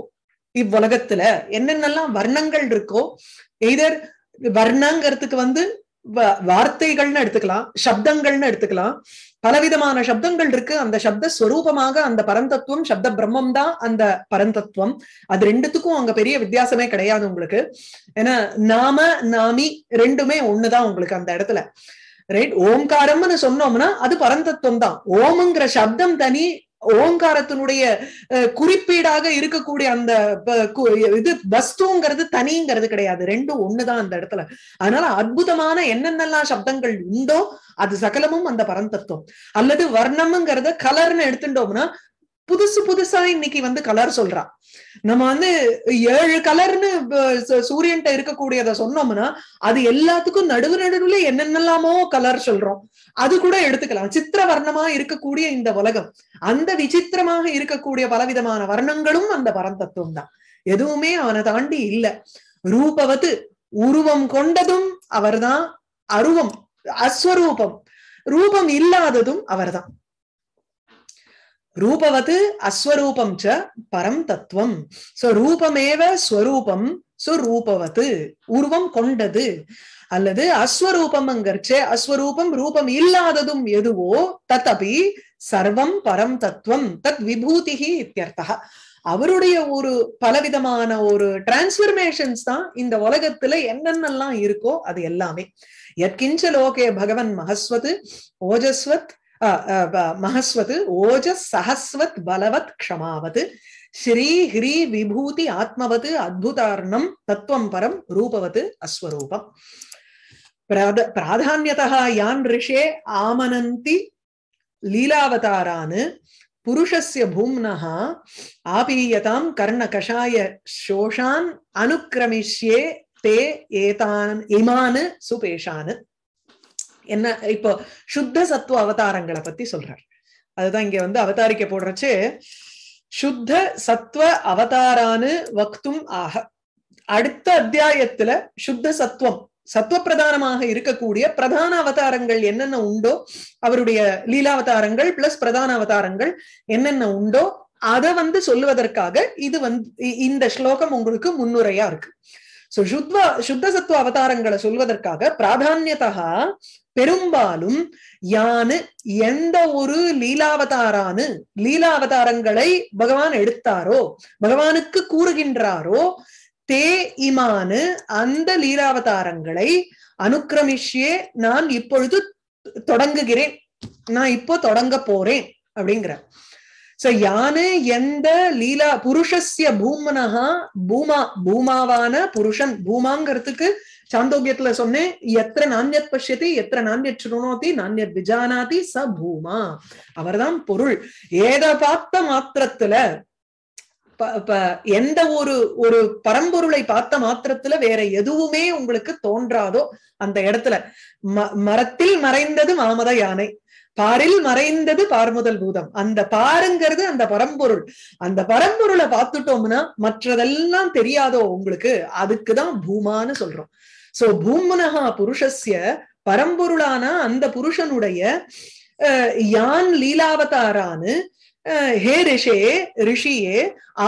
இவ்வுலகத்துல என்னென்னலாம் வர்ணங்கள் இருக்கோ எதர் வர்ணங்கிறதுக்கு வந்து வார்த்தைகள்னு எடுத்துக்கலாம் சப்தங்கள்னு எடுத்துக்கலாம் பலவிதமான சப்தங்கள் இருக்கு அந்த சப்த ஸ்வரூபமாக அந்த பரந்தத்துவம் சப்த பிரம்மம் தான் அந்த பரந்தத்துவம் அது ரெண்டுத்துக்கும் அங்க பெரிய வித்தியாசமே கிடையாது உங்களுக்கு ஏன்னா நாம நாமி ரெண்டுமே ஒண்ணுதான் உங்களுக்கு அந்த இடத்துல ரைட் ஓம்காரம்னு சொன்னோம்னா அது பரந்தத்துவம் தான் ஓமுங்கிற சப்தம் தனி ஓங்காரத்தினுடைய குறிப்பீடாக இருக்கக்கூடிய அந்த இது வஸ்துங்கிறது தனிங்கிறது கிடையாது ரெண்டும் ஒண்ணுதான் அந்த இடத்துல அதனால அற்புதமான என்னென்னலாம் சப்தங்கள் உண்டோ அது சகலமும் அந்த பரந்தத்துவம் அல்லது வர்ணம்ங்கிறத கலர்னு எடுத்துட்டோம்னா புதுசு புதுசா இன்னைக்கு வந்து கலர் சொல்றான் நம்ம வந்து ஏழு கலர்னு சூரியன்ட்ட இருக்கக்கூடியத சொன்னோம்னா அது எல்லாத்துக்கும் நடுவு நடுவுல என்னென்னலாமோ கலர் சொல்றோம் அது கூட எடுத்துக்கலாம் சித்திர வர்ணமா இருக்கக்கூடிய இந்த உலகம் அந்த விசித்திரமாக இருக்கக்கூடிய பலவிதமான வர்ணங்களும் அந்த பரந்தத்துவம் தான் எதுவுமே அவனை தாண்டி இல்ல ரூபவத்து உருவம் கொண்டதும் அவர்தான் அருவம் அஸ்வரூபம் ரூபம் இல்லாததும் அவர்தான் ரூபவது அஸ்வரூபம் ச பரம் தத்துவம் சோ ரூபமேவ ஸ்வரூபம் சோ உருவம் கொண்டது அல்லது அஸ்வரூபம் அங்கர்ச்சே அஸ்வரூபம் ரூபம் இல்லாததும் எதுவோ தத்தபி சர்வம் பரம் தத்துவம் தத் விபூதிகி இத்தியர்த்தா அவருடைய ஒரு பலவிதமான ஒரு டிரான்ஸ்பர்மேஷன்ஸ் தான் இந்த உலகத்துல என்னென்னலாம் இருக்கோ அது எல்லாமே எத்கிஞ்ச லோகே பகவன் மகஸ்வது ஓஜஸ்வத் மகஸ்வத் ஓஜஸ் சஹஸ்வத் பலவத் க்ஷமாவத் ஸ்ரீ ஹ்ரீ விபூதி ஆத்மவது அத்புதார்ணம் தத்துவம் பரம் ரூபவது அஸ்வரூபம் பிராதான்யதா யான் ரிஷே ஆமனந்தி லீலாவதாரான் புருஷஸ்ய பூம்னः ஆபீயதாம் கர்ண கஷாய சோஷான் அனுக்கிரமிஷ்யே தே ஏதான் இமான் சுபேஷான் என்ன இப்போ சுத்த சத்துவ அவதாரங்களை பத்தி சொல்றார் அதுதான் இங்க வந்து அவதாரிக்க போடுறச்சு சுத்த சத்துவ அவதாரானு வக்தும் ஆக அடுத்த அத்தியாயத்துல சுத்த சத்துவம் சத்துவ பிரதானமாக இருக்கக்கூடிய பிரதான அவதாரங்கள் என்னென்ன உண்டோ அவருடைய லீலாவதாரங்கள் பிளஸ் பிரதான அவதாரங்கள் என்னென்ன உண்டோ அதை வந்து சொல்லுவதற்காக இது வந்து இந்த ஸ்லோகம் உங்களுக்கு முன்னுரையா இருக்கு சுத்த சத்துவ அவதாரங்களை சொல்வதற்காக பிராதான்யதா பெரும்பாலும் யானு எந்த ஒரு லீலாவதாரானு லீலாவதாரங்களை பகவான் எடுத்தாரோ பகவானுக்கு கூறுகின்றாரோ தே இமானு அந்த லீலாவதாரங்களை அனுக்கிரமிஷே நான் இப்பொழுது தொடங்குகிறேன் நான் இப்போ தொடங்க போறேன் அப்படிங்கிற சோ யானு எந்த லீலா புருஷஸ்ய பூமனஹா பூமா பூமாவான புருஷன் பூமாங்கிறதுக்கு சாந்தோக்கியத்துல சொன்னேன் எத்தனை நாண்யத் பசியதி எத்தனை நானியத் சுருணோதி நானியத் விஜானாதி ச பூமா அவர்தான் பொருள் ஏத பார்த்த மாத்திரத்துல எந்த ஒரு ஒரு பரம்பொருளை பார்த்த மாத்திரத்துல வேற எதுவுமே உங்களுக்கு தோன்றாதோ அந்த இடத்துல ம மரத்தில் மறைந்தது மாமத யானை பாரில் மறைந்தது பார்முதல் பூதம் அந்த பாருங்கிறது அந்த பரம்பொருள் அந்த பரம்பொருளை பார்த்துட்டோம்னா மற்றதெல்லாம் தெரியாதோ உங்களுக்கு அதுக்குதான் பூமான்னு சொல்றோம் சோ பூமனஹா புருஷஸ்ய பரம்பொருளான அந்த புருஷனுடைய யான் லீலாவதாரான்னு ஹே ரிஷே ரிஷியே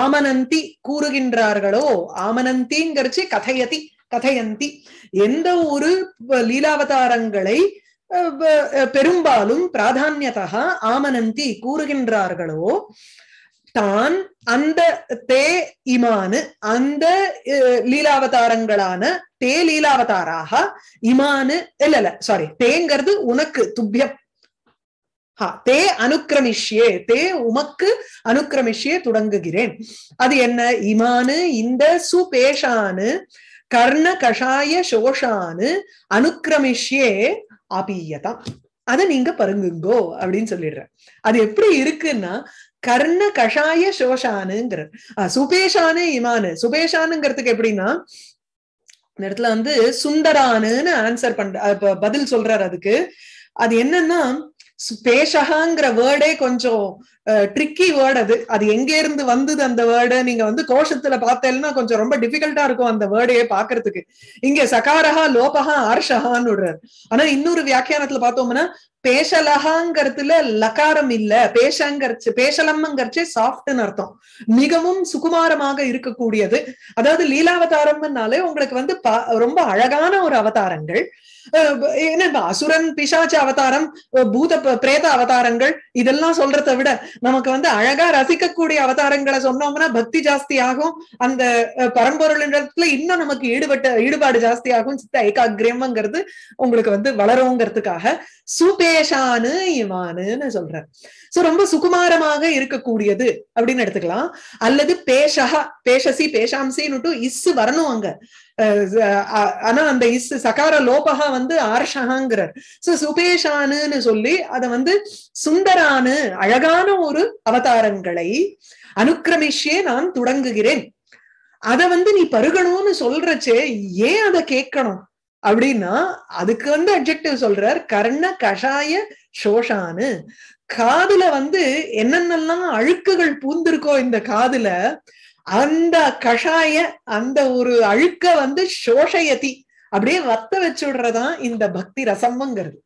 ஆமனந்தி கூறுகின்றார்களோ ஆமனந்திங்கிறச்சு கதையதி கதையந்தி எந்த ஒரு லீலாவதாரங்களை பெரும்பாலும் பிராதான்யதா ஆமனந்தி கூறுகின்றார்களோ தான் அந்த தே இமானு அந்த லீலாவதாரங்களான தே லீலாவதாராக இமானு இல்ல இல்ல சாரி தேங்கிறது உனக்கு துப்பிய தே அனுக்கிரமிஷ்யே தே உமக்கு அனுக்கிரமிஷ்யே தொடங்குகிறேன் அது என்ன இமானு இந்த சுபேஷானு கர்ண கஷாய சோஷானு அனுக்கிரமிஷ்யே அபீயதா அதை நீங்க பருங்குங்கோ அப்படின்னு சொல்லிடுறேன் அது எப்படி இருக்குன்னா கர்ண கஷாய சோஷானுங்கிறார் சுபேஷானு இமானு சுபேஷானுங்கிறதுக்கு எப்படின்னா இந்த இடத்துல வந்து சுந்தரானுன்னு ஆன்சர் பண்ற பதில் சொல்றாரு அதுக்கு அது என்னன்னா பேஷகாங்கிற வேர்டே கொஞ்சம் ட்ரிக்கி வேர்டு அது அது எங்க இருந்து வந்தது அந்த வேர்டு நீங்க வந்து கோஷத்துல பார்த்தேன்னா கொஞ்சம் ரொம்ப டிஃபிகல்ட்டா இருக்கும் அந்த வேர்டையே பாக்குறதுக்கு இங்க சகாரஹா லோபஹா ஆர்ஷஹான்னு விடுறாரு ஆனா இன்னொரு வியாக்கியானத்துல பார்த்தோம்னா பேசலகாங்கிறதுல லகாரம் இல்ல பேஷங்கரிச்சு பேசலம்ங்கிறச்சு சாஃப்ட்னு அர்த்தம் மிகவும் சுகுமாரமாக இருக்கக்கூடியது அதாவது லீலாவதாரம்னாலே உங்களுக்கு வந்து ரொம்ப அழகான ஒரு அவதாரங்கள் என்னப்பா அசுரன் பிசாச்ச அவதாரம் பூத பிரேத அவதாரங்கள் இதெல்லாம் சொல்றதை விட நமக்கு வந்து அழகா ரசிக்கக்கூடிய அவதாரங்களை சொன்னோம்னா பக்தி ஜாஸ்தி ஆகும் அந்த பரம்பொருள்ன்றதுல இன்னும் நமக்கு ஈடுபட்ட ஈடுபாடு ஜாஸ்தி ஆகும் சித்த ஐக்காகிரியம்ங்கிறது உங்களுக்கு வந்து வளருங்கிறதுக்காக சுபேஷானு இவானுன்னு சொல்றேன் சோ ரொம்ப சுகுமாரமாக இருக்கக்கூடியது அப்படின்னு எடுத்துக்கலாம் அல்லது பேஷஹா பேஷசி பேஷாம்சின்னு இஸ் வரணும் அங்க ஆனா அந்த இஸ் சகார லோபகா வந்து ஆர்ஷகாங்கிறார் சோ சுபேஷானுன்னு சொல்லி அத வந்து சுந்தரானு அழகான ஒரு அவதாரங்களை அனுக்கிரமிஷே நான் தொடங்குகிறேன் அத வந்து நீ பருகணும்னு சொல்றச்சே ஏன் அதை கேட்கணும் அப்படின்னா அதுக்கு வந்து அப்ஜெக்டிவ் சொல்றார் கர்ண கஷாய சோஷானு காதுல வந்து என்னென்னலாம் அழுக்குகள் பூந்திருக்கோ இந்த காதுல அந்த கஷாய அந்த ஒரு அழுக்க வந்து சோஷயதி அப்படியே வத்த வச்சு விடுறதான் இந்த பக்தி ரசம்ங்கிறது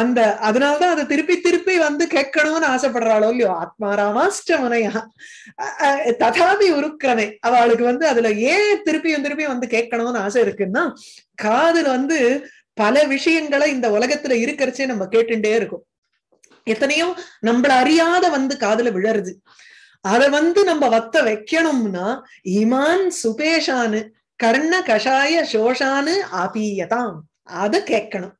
அந்த அதனாலதான் அதை திருப்பி திருப்பி வந்து கேட்கணும்னு ஆசைப்படுறாளோ இல்லையோ ஆத்மா ராமாஷ்ட முனையா ததாபி உருக்கிறமே அவளுக்கு வந்து அதுல ஏன் திருப்பியும் திருப்பியும் வந்து கேட்கணும்னு ஆசை இருக்குன்னா காதுல வந்து பல விஷயங்களை இந்த உலகத்துல இருக்கிறச்சே நம்ம கேட்டுட்டே இருக்கும் எத்தனையோ நம்மள அறியாத வந்து காதல விழருது அத வந்து நம்ம வத்த வைக்கணும்னா இமான் சுபேஷானு கர்ண கஷாய சோஷானு ஆபீயதாம் அத கேட்கணும்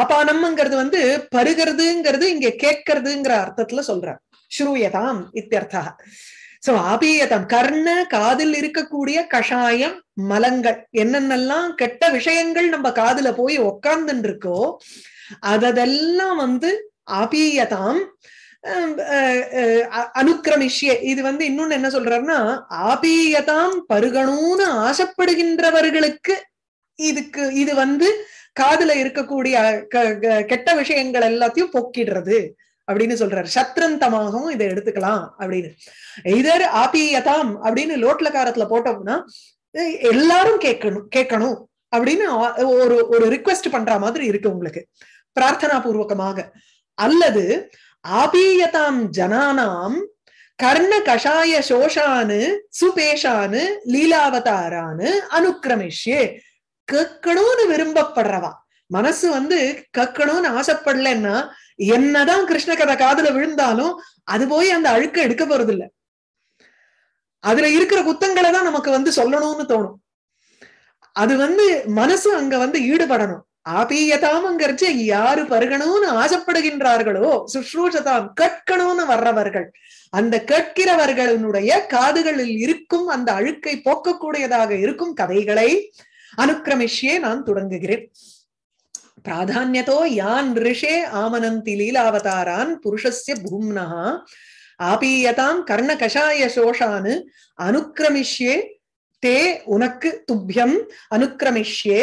ஆபானம்ங்கிறது வந்து பருகிறதுங்கிறது இங்க கேட்கறதுங்கிற அர்த்தத்துல சொல்ற ஸ்ரூயதாம் இத்தியர்த்தா சோ ஆபீயதாம் கர்ண காதில் இருக்கக்கூடிய கஷாயம் மலங்கள் என்னென்னலாம் கெட்ட விஷயங்கள் நம்ம காதுல போய் உக்காந்துருக்கோ இருக்கோ அதெல்லாம் வந்து ஆபீயதாம் அனுக்கிரமிஷ்ய இது வந்து இன்னொன்னு என்ன சொல்றாருன்னா ஆபீயதாம் பருகணும்னு ஆசைப்படுகின்றவர்களுக்கு இதுக்கு இது வந்து காதுல இருக்கக்கூடிய கெட்ட விஷயங்கள் எல்லாத்தையும் போக்கிடுறது அப்படின்னு சொல்றாரு சத்ரந்தமாகவும் இதை எடுத்துக்கலாம் அப்படின்னு இதர் ஆபியதாம் அப்படின்னு லோட்ல காரத்துல போட்டோம்னா எல்லாரும் கேட்கணும் கேட்கணும் அப்படின்னு ஒரு ஒரு ரிக்வெஸ்ட் பண்ற மாதிரி இருக்கு உங்களுக்கு பிரார்த்தனா பூர்வகமாக அல்லது ஆபீயதாம் ஜனானாம் கர்ண கஷாய சோஷானு சுபேஷானு லீலாவதாரானு அனுக்கிரமிஷே கேட்கணும்னு விரும்பப்படுறவா மனசு வந்து கக்கணும்னு ஆசைப்படலன்னா என்னதான் கிருஷ்ண கதை காதுல விழுந்தாலும் அது போய் அந்த அழுக்க எடுக்க போறது இல்ல அதுல இருக்கிற குத்தங்களை தான் நமக்கு வந்து சொல்லணும்னு தோணும் அது வந்து மனசு அங்க வந்து ஈடுபடணும் ஆபீயதாம்ங்கிறச்சு யாரு பருகணும்னு ஆசைப்படுகின்றார்களோ சுஷ்ரூஷதாம் கேட்கணும்னு வர்றவர்கள் அந்த கேட்கிறவர்களுடைய காதுகளில் இருக்கும் அந்த அழுக்கை போக்கக்கூடியதாக இருக்கும் கதைகளை அனுக்கிரமிஷியே நான் தொடங்குகிறேன் பிராதான்யதோ யான் ரிஷே ஆமனந்தி லீலாவதாரான் புருஷஸ்ய பூம்னா ஆபீயதாம் கர்ண கஷாய சோஷானு அனுக்கிரமிஷ்யே தே உனக்கு துப்பியம் அனுக்கிரமிஷ்யே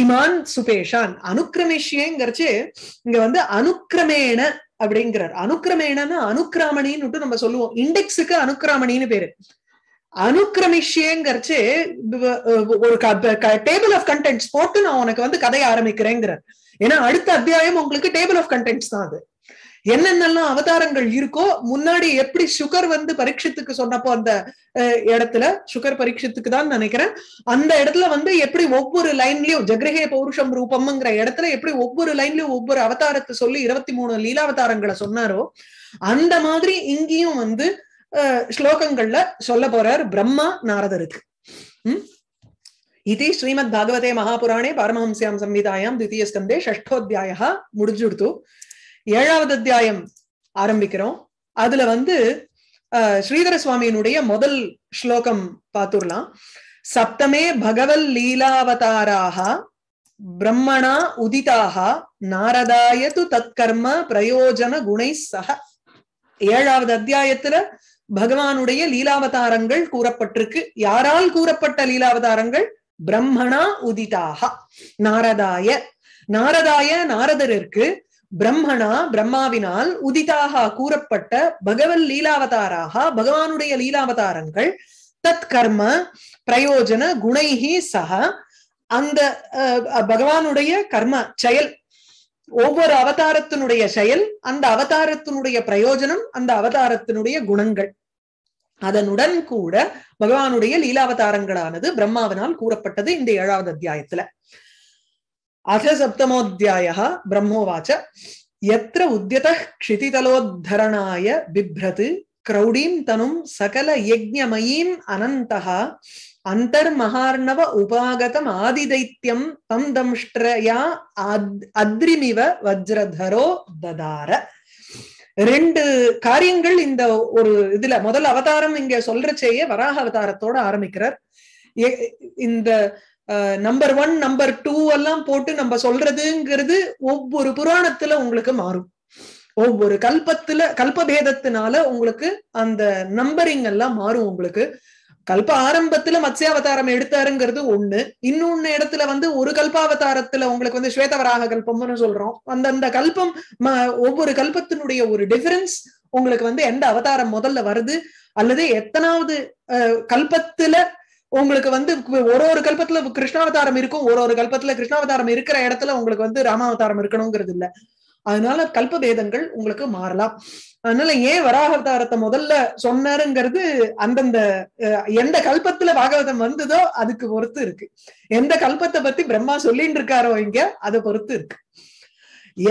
இமான் சுபேஷான் அனுக்கிரமேஷியங்கிறச்சு இங்க வந்து அனுக்கிரமேண அப்படிங்கிறார் அனுக்கிரமேணன்னா அனுக்கிராமணின்னு நம்ம சொல்லுவோம் இண்டெக்ஸுக்கு அனுக்கிராமணின்னு பேரு அனுக்கிரமிஷியங்கிறச்சு ஒரு டேபிள் ஆஃப் கண்டென்ட்ஸ் போட்டு நான் உனக்கு வந்து கதையை ஆரம்பிக்கிறேங்கிறார் ஏன்னா அடுத்த அத்தியாயம் உங்களுக்கு டேபிள் ஆஃப் கண்டென்ட்ஸ் தான் அது என்னென்னலாம் அவதாரங்கள் இருக்கோ முன்னாடி எப்படி சுகர் வந்து பரீட்சத்துக்கு சொன்னப்போ அந்த இடத்துல சுகர் பரீட்சத்துக்கு தான் நினைக்கிறேன் அந்த இடத்துல வந்து எப்படி ஒவ்வொரு லைன்லயும் ஜக்ரஹே பௌருஷம் ரூபம்ங்கிற இடத்துல எப்படி ஒவ்வொரு லைன்லயும் ஒவ்வொரு அவதாரத்தை சொல்லி இருபத்தி மூணு லீலாவதாரங்களை சொன்னாரோ அந்த மாதிரி இங்கேயும் வந்து ஸ்லோகங்கள்ல சொல்ல போறார் பிரம்மா நாரதருக்கு உம் இது ஸ்ரீமத் பாகவதே மகாபுராணே பரமஹம்சியாம் சம்ஹிதாயாம் தித்தீய ஸ்கந்தே ஷஷ்டோத்தியாய முடிஞ்சுடுத்து ஏழாவது அத்தியாயம் ஆரம்பிக்கிறோம் அதுல வந்து ஸ்ரீதர சுவாமியினுடைய முதல் ஸ்லோகம் பார்த்துடலாம் சப்தமே பகவல் லீலாவதாராக பிரம்மணா உதிதாக நாரதாய து தற்கர்ம பிரயோஜன குணை சக ஏழாவது அத்தியாயத்துல பகவானுடைய லீலாவதாரங்கள் கூறப்பட்டிருக்கு யாரால் கூறப்பட்ட லீலாவதாரங்கள் பிரம்மணா உதிதாக நாரதாய நாரதாய நாரதர் இருக்கு பிரம்மணா பிரம்மாவினால் உதிதாக கூறப்பட்ட பகவல் லீலாவதாராக பகவானுடைய லீலாவதாரங்கள் தத் கர்ம பிரயோஜன குணைகி சக அந்த பகவானுடைய கர்ம செயல் ஒவ்வொரு அவதாரத்தினுடைய செயல் அந்த அவதாரத்தினுடைய பிரயோஜனம் அந்த அவதாரத்தினுடைய குணங்கள் அதனுடன் கூட பகவானுடைய லீலாவதாரங்களானது பிரம்மாவினால் கூறப்பட்டது இந்த ஏழாவது அத்தியாயத்துல அச சப்தமோத்திய பிரம்மோவாச்ச எத்திர உத்தியத க்ஷிதிதலோத்தரணாய பிப்ரது க்ரௌடீம் தனும் சகல யஜ்ஞமயீம் அனந்த அந்தர் மகார்ணவ உபாகதம் ஆதிதைத்யம் தம் தம்ஷ்ட்ரயா அத்ரிமிவ வஜ்ரதரோ ததார ரெண்டு காரியங்கள் இந்த ஒரு இதுல முதல் அவதாரம் இங்க சொல்றச்சேயே செய்ய வராக அவதாரத்தோட ஆரம்பிக்கிறார் இந்த நம்பர் ஒன் நம்பர் டூ எல்லாம் போட்டு நம்ம சொல்றதுங்கிறது ஒவ்வொரு புராணத்துல உங்களுக்கு மாறும் ஒவ்வொரு கல்பத்துல கல்பபேதத்தினால உங்களுக்கு அந்த நம்பரிங் எல்லாம் மாறும் உங்களுக்கு கல்ப ஆரம்பத்துல மத்ஸ்யாவதாரம் எடுத்தாருங்கிறது ஒண்ணு இன்னொன்னு இடத்துல வந்து ஒரு கல்பாவதாரத்துல உங்களுக்கு வந்து ஸ்வேதவராக கல்பம்னு சொல்றோம் அந்த அந்த கல்பம் ஒவ்வொரு கல்பத்தினுடைய ஒரு டிஃபரன்ஸ் உங்களுக்கு வந்து எந்த அவதாரம் முதல்ல வருது அல்லது எத்தனாவது கல்பத்துல உங்களுக்கு வந்து ஒரு ஒரு கல்பத்துல கிருஷ்ணாவதாரம் இருக்கும் ஒரு ஒரு கல்பத்துல கிருஷ்ணாவதாரம் இருக்கிற இடத்துல உங்களுக்கு வந்து ராமாவதாரம் இருக்கணுங்கிறது இல்ல அதனால கல்ப பேதங்கள் உங்களுக்கு மாறலாம் அதனால ஏன் வராகவதாரத்தை முதல்ல சொன்னாருங்கிறது அந்தந்த எந்த கல்பத்துல பாகவதம் வந்ததோ அதுக்கு பொறுத்து இருக்கு எந்த கல்பத்தை பத்தி பிரம்மா சொல்லிட்டு இருக்காரோ இங்க அதை பொறுத்து இருக்கு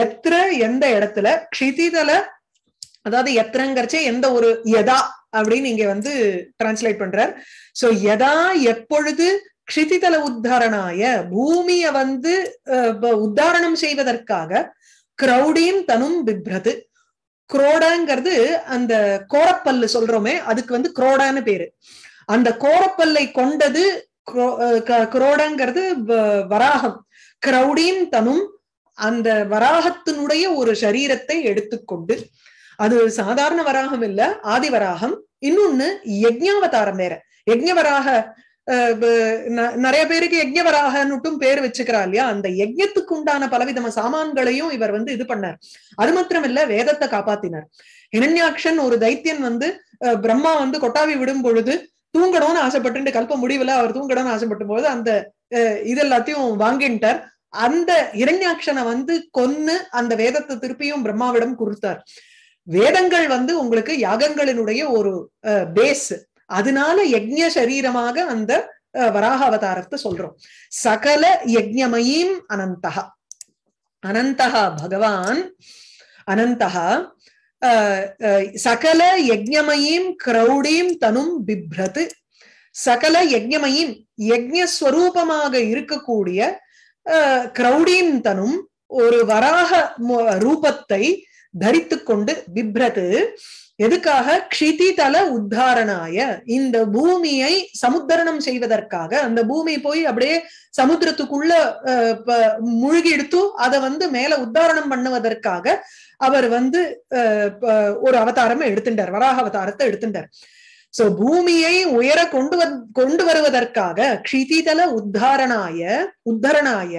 எத்திர எந்த இடத்துல க்ஷிதிதல அதாவது எத்திரங்கிறச்சே எந்த ஒரு எதா அப்படின்னு இங்க வந்து டிரான்ஸ்லேட் பண்றார் சோ எதா எப்பொழுது க்ஷிதிதல உத்தாரணாய பூமிய வந்து உத்தாரணம் செய்வதற்காக கிரௌடியும் தனும் பிப்ரது குரோடாங்கிறது அந்த கோரப்பல்லு சொல்றோமே அதுக்கு வந்து குரோடான்னு பேரு அந்த கோரப்பல்லை கொண்டது குரோடாங்கிறது வராகம் கிரௌடியும் தனும் அந்த வராகத்தினுடைய ஒரு சரீரத்தை எடுத்துக்கொண்டு அது சாதாரண வராகம் இல்ல ஆதி வராகம் இன்னொன்னு யஜ்ஞாவதாரம் வேற யஜ்ஞவராக நிறைய பேருக்கு யஜ்ஞவராகன்னுட்டும் பேர் வச்சுக்கிறா இல்லையா அந்த யஜ்ஞத்துக்கு உண்டான பலவிதம சாமான்களையும் இவர் வந்து இது பண்ணார் அது மாத்திரம் இல்ல வேதத்தை காப்பாத்தினார் ஹிரண்யாக்ஷன் ஒரு தைத்தியன் வந்து பிரம்மா வந்து கொட்டாவி விடும் பொழுது தூங்கணும்னு ஆசைப்பட்டு கல்ப முடிவுல அவர் தூங்கணும்னு ஆசைப்பட்டும் போது அந்த இது எல்லாத்தையும் வாங்கிட்டார் அந்த இரண்யாட்சனை வந்து கொன்னு அந்த வேதத்தை திருப்பியும் பிரம்மாவிடம் கொடுத்தார் வேதங்கள் வந்து உங்களுக்கு யாகங்களினுடைய ஒரு பேஸ் அதனால யஜ்ய சரீரமாக அந்த வராக அவதாரத்தை சொல்றோம் சகல யஜ்யமயீம் அனந்தகா அனந்தகா பகவான் அனந்தகா சகல யஜ்யமயீம் கிரௌடீம் தனும் பிப்ரது சகல யஜ்யமயீம் யஜ்யஸ்வரூபமாக இருக்கக்கூடிய கிரௌடீம் தனும் ஒரு வராக ரூபத்தை தரித்து கொண்டு விப்ரது எதுக்காக க்ஷிதி தல உத்தாரணாய இந்த பூமியை சமுத்திரணம் செய்வதற்காக அந்த பூமி போய் அப்படியே சமுத்திரத்துக்குள்ள முழுகி எடுத்து அதை வந்து மேல உத்தாரணம் பண்ணுவதற்காக அவர் வந்து ஒரு அவதாரமே எடுத்துட்டார் வராக அவதாரத்தை எடுத்துட்டார் சோ பூமியை உயர கொண்டு வந் கொண்டு வருவதற்காக கிஷிதல உத்தாரணாய உத்தரணாய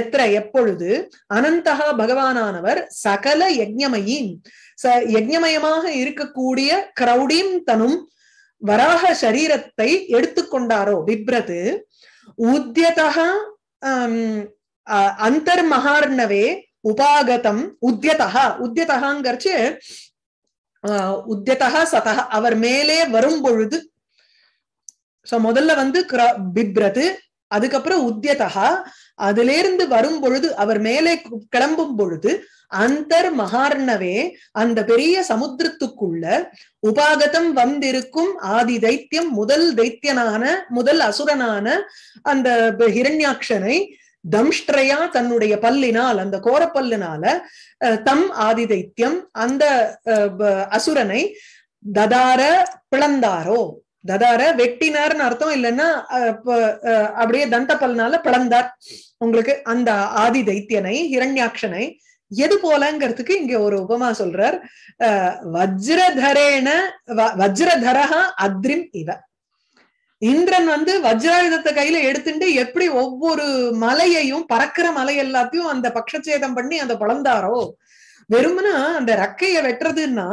எத்திர எப்பொழுது அனந்தா பகவானானவர் சகல யஜ்யமயின் ச இருக்கக்கூடிய கிரௌடீம் தனும் வராக சரீரத்தை எடுத்துக்கொண்டாரோ பிப்ரது உத்தியதா அந்தர் மகார்ணவே உபாகதம் உத்தியதா உத்தியதகாங்கிறச்சு உத்தியதா சதா அவர் மேலே வரும் பொழுது சோ முதல்ல வந்து பிப்ரது அதுக்கப்புறம் உத்தியதா அதுல இருந்து வரும் பொழுது அவர் மேலே கிளம்பும் பொழுது அந்தர் மகார்ணவே அந்த பெரிய சமுத்திரத்துக்குள்ள உபாகதம் வந்திருக்கும் ஆதி தைத்தியம் முதல் தைத்தியனான முதல் அசுரனான அந்த ஹிரண்யாட்சனை தம்ஷ்ட்ரையா தன்னுடைய பல்லினால் அந்த கோரப்பல்லினால தம் ஆதிதைத்தியம் அந்த அசுரனை ததார பிளந்தாரோ ததார வெட்டினார்னு அர்த்தம் இல்லைன்னா அப்படியே தந்த பல்லினால பிளந்தார் உங்களுக்கு அந்த ஆதி தைத்தியனை ஹிரண்யாட்சனை எது போலங்கிறதுக்கு இங்க ஒரு உபமா சொல்றார் வஜ்ரதரேன வஜ்ரதரஹா அத்ரிம் இவ இந்திரன் வந்து வஜ்ராயுதத்தை கையில எடுத்துட்டு எப்படி ஒவ்வொரு மலையையும் பறக்கிற மலை எல்லாத்தையும் அந்த பக்ஷச்சேதம் பண்ணி அந்த பழந்தாரோ வெறும்னா அந்த ரக்கைய வெட்டுறதுன்னா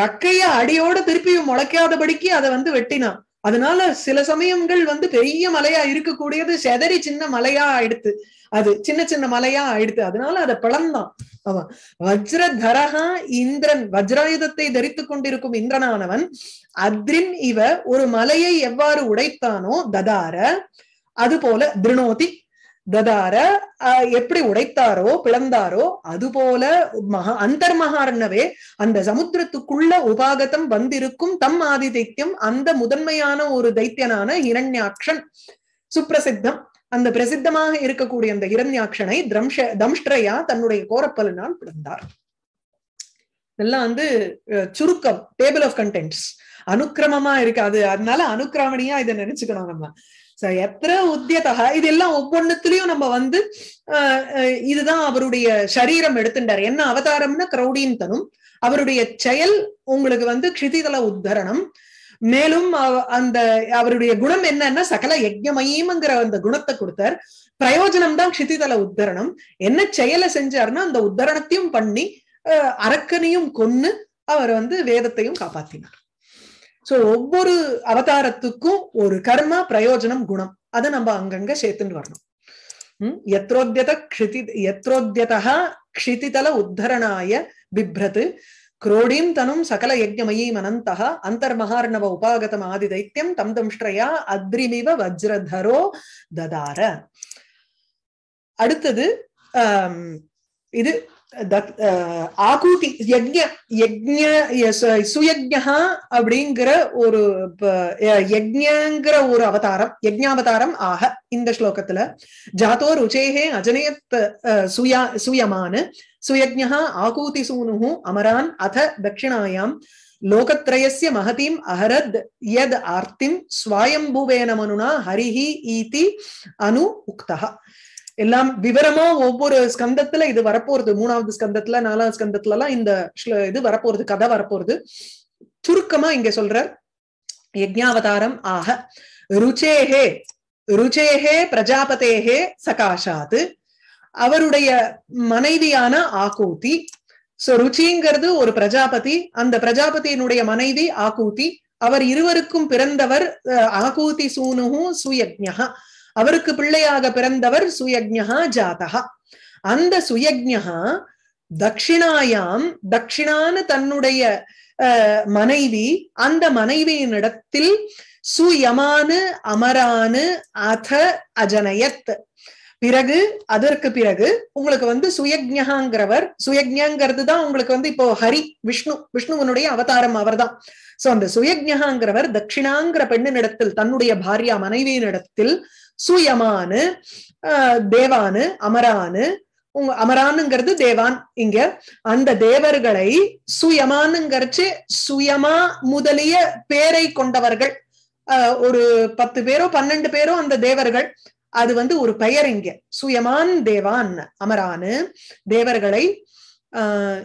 ரக்கைய அடியோட திருப்பியும் முளைக்காதபடிக்கு அதை வந்து வெட்டினான் அதனால சில சமயங்கள் வந்து பெரிய மலையா இருக்கக்கூடியது செதறி சின்ன மலையா ஆயிடுத்து அது சின்ன சின்ன மலையா ஆயிடுத்து அதனால அதை பிளந்தான் ஆமா வஜ்ரதரகா இந்திரன் வஜ்ராயுதத்தை தரித்து கொண்டிருக்கும் இந்திரனானவன் அத்ரின் இவ ஒரு மலையை எவ்வாறு உடைத்தானோ ததார அது போல திருணோதி ததார எப்படி உடைத்தாரோ பிளந்தாரோ அது போல மகா அந்தர்மகாரண்ணவே அந்த சமுத்திரத்துக்குள்ள உபாகதம் வந்திருக்கும் தம் ஆதிதைத்தியம் அந்த முதன்மையான ஒரு தைத்தியனான இரண்யாட்சன் சுப்பிரசித்தம் அந்த பிரசித்தமாக இருக்கக்கூடிய அந்த இரண்யாட்சனை திரம்ஷ தம்ஷ்டரையா தன்னுடைய கோரப்பலனால் பிறந்தார் இதெல்லாம் வந்து சுருக்கம் டேபிள் ஆஃப் கண்டென்ட்ஸ் அனுக்கிரமமா இருக்கு அது அதனால அனுக்கிரமணியா இதை நினைச்சுக்கணும் நம்ம சோ எத்தனை உத்தியதாக இது எல்லாம் ஒவ்வொன்னுத்திலயும் நம்ம வந்து இதுதான் அவருடைய சரீரம் எடுத்துட்டார் என்ன அவதாரம்னா கிரௌடியின் தனும் அவருடைய செயல் உங்களுக்கு வந்து க்ஷிதிதள உத்தரணம் மேலும் அந்த அவருடைய குணம் என்னன்னா சகல யஜ்யமயம்ங்கிற அந்த குணத்தை கொடுத்தார் பிரயோஜனம் தான் கிதிதல உத்தரணம் என்ன செயலை செஞ்சாருன்னா அந்த உத்தரணத்தையும் பண்ணி அரக்கனையும் கொன்னு அவர் வந்து வேதத்தையும் காப்பாத்தினார் சோ ஒவ்வொரு அவதாரத்துக்கும் ஒரு கர்மா பிரயோஜனம் குணம் அதை நம்ம அங்கங்க சேர்த்துட்டு வரணும் எத்ரோத்யத க்ஷிதி எத்ரோத்யதா க்ஷிதிதல உத்தரணாய பிப்ரத் குரோடீம் தனும் சகல யஜ்ஞமயீம் அனந்தக அந்தர் மகார்ணவ உபாகதம் ஆதி தைத்தியம் தம் தம்ஷ்ரயா அத்ரிமிவ வஜ்ரதரோ ததார அடுத்தது இது that uh, ஆகூதி யஜ்ஞ யஜ்ஞ சுயஜ்ஞா அப்படிங்கிற ஒரு யஜ்ஞங்கிற ஒரு அவதாரம் யஜ்ஞாவதாரம் ஆக இந்த ஸ்லோகத்துல ஜாதோ ருச்சேகே அஜனயத் சுயா சுயமான சுயஜ்ஞா ஆகூதி சூனு அமரான் அத தட்சிணாயாம் லோகத்ரயஸ்ய மகதீம் அஹரத் யத் ஆர்த்திம் ஸ்வாயம்புவேன மனுனா ஹரிஹி ஈதி அனு உக்தா எல்லாம் விவரமா ஒவ்வொரு ஸ்கந்தத்துல இது வரப்போறது மூணாவது ஸ்கந்தத்துல நாலாவது ஸ்கந்தத்துல எல்லாம் இந்த இது வரப்போறது கதை வரப்போறது சுருக்கமா இங்க சொல்ற யஜ்ஞாவதாரம் ஆக ருச்சேகே ருச்சேகே பிரஜாபதேகே சகாஷாத் அவருடைய மனைவியான ஆகூத்தி சோ ருச்சிங்கிறது ஒரு பிரஜாபதி அந்த பிரஜாபதியினுடைய மனைவி ஆகூத்தி அவர் இருவருக்கும் பிறந்தவர் ஆகூதி சூனுகும் சுயஜ்யா அவருக்கு பிள்ளையாக பிறந்தவர் சுயஜ்யா ஜாதகா அந்த சுயஜ்யா தட்சிணாயாம் தட்சிணான தன்னுடைய மனைவி அந்த மனைவியின் இடத்தில் சுயமானு அமரானு அத அஜனயத் பிறகு அதற்கு பிறகு உங்களுக்கு வந்து சுயஜ்யகாங்கிறவர் சுயஜ்யாங்கிறது தான் உங்களுக்கு வந்து இப்போ ஹரி விஷ்ணு விஷ்ணுவனுடைய அவதாரம் அவர்தான் சோ அந்த சுயஜ்யகாங்கிறவர் தட்சிணாங்கிற பெண்ணினிடத்தில் தன்னுடைய பாரியா மனைவியினிடத்தில் சூயமானு தேவானு அமரானு உங்க அமரானுங்கிறது தேவான் இங்க அந்த தேவர்களை சுயமானுங்கிறச்சு சுயமா முதலிய பேரை கொண்டவர்கள் ஒரு பத்து பேரோ பன்னெண்டு பேரோ அந்த தேவர்கள் அது வந்து ஒரு பெயர் இங்க சுயமான் தேவான் அமரானு தேவர்களை ஆஹ்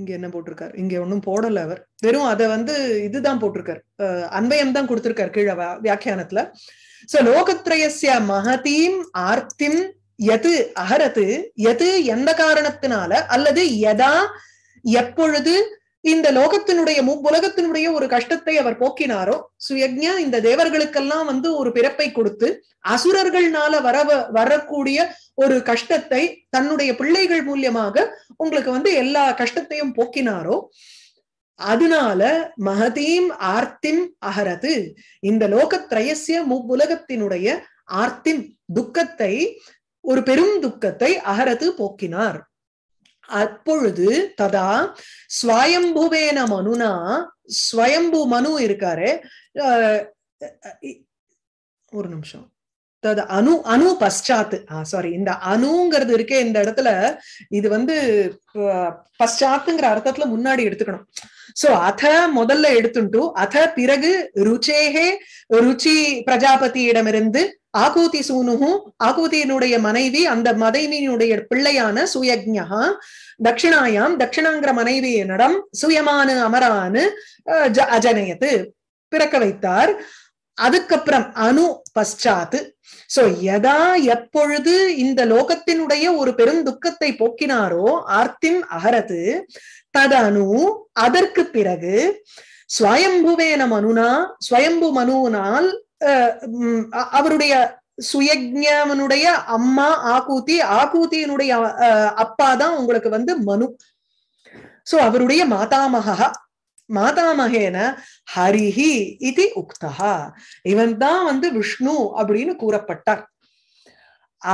இங்க என்ன போட்டிருக்காரு இங்க ஒன்னும் போடல அவர் வெறும் அதை வந்து இதுதான் போட்டிருக்காரு அஹ் அன்பயம் தான் கொடுத்திருக்காரு கீழே வியாக்கியானத்துல சோ லோகத்ரயசிய மகதீம் ஆர்த்திம் எது அகரத்து எது எந்த காரணத்தினால அல்லது எதா எப்பொழுது இந்த லோகத்தினுடைய உலகத்தினுடைய ஒரு கஷ்டத்தை அவர் போக்கினாரோ சுயஜ்யா இந்த தேவர்களுக்கெல்லாம் வந்து ஒரு பிறப்பை கொடுத்து அசுரர்கள்னால வர வரக்கூடிய ஒரு கஷ்டத்தை தன்னுடைய பிள்ளைகள் மூலியமாக உங்களுக்கு வந்து எல்லா கஷ்டத்தையும் போக்கினாரோ அதனால மகதீம் ஆர்த்திம் அகரது இந்த லோகத்ரயசிய உலகத்தினுடைய ஆர்த்திம் துக்கத்தை ஒரு பெரும் துக்கத்தை அகரது போக்கினார் அப்பொழுது ததா ஸ்வயம்புவேன மனுனா ஸ்வயம்பு மனு இருக்காரு ஒரு நிமிஷம் அதாவது அணு அணு பஷாத்து சாரி இந்த அணுங்கிறது இருக்கே இந்த இடத்துல இது வந்து பஷாத்துங்கிற அர்த்தத்துல முன்னாடி எடுத்துக்கணும் சோ அத முதல்ல எடுத்துட்டு அத பிறகு ருச்சேகே ருச்சி பிரஜாபதியிடமிருந்து ஆகூதி சூனுகும் ஆகூதியினுடைய மனைவி அந்த மனைவியினுடைய பிள்ளையான சுயஜா தட்சிணாயாம் தட்சிணாங்கிற மனைவியினிடம் சுயமானு அமரானு அஜனயத்து பிறக்க வைத்தார் அதுக்கப்புறம் அணு பஷ்டாத்து சோ எதா எப்பொழுது இந்த லோகத்தினுடைய ஒரு பெரும் துக்கத்தை போக்கினாரோ ஆர்த்திம் அகரது ததனு அதற்கு பிறகு ஸ்வயம்புவேன மனுனா ஸ்வயம்பு மனுனால் அவருடைய சுயஜனுடைய அம்மா ஆகூதி ஆகூதியினுடைய அப்பா தான் உங்களுக்கு வந்து மனு சோ அவருடைய மாதாமகா மாதாமகேன ஹரிஹி இது உக்தா இவன் தான் வந்து விஷ்ணு அப்படின்னு கூறப்பட்டார்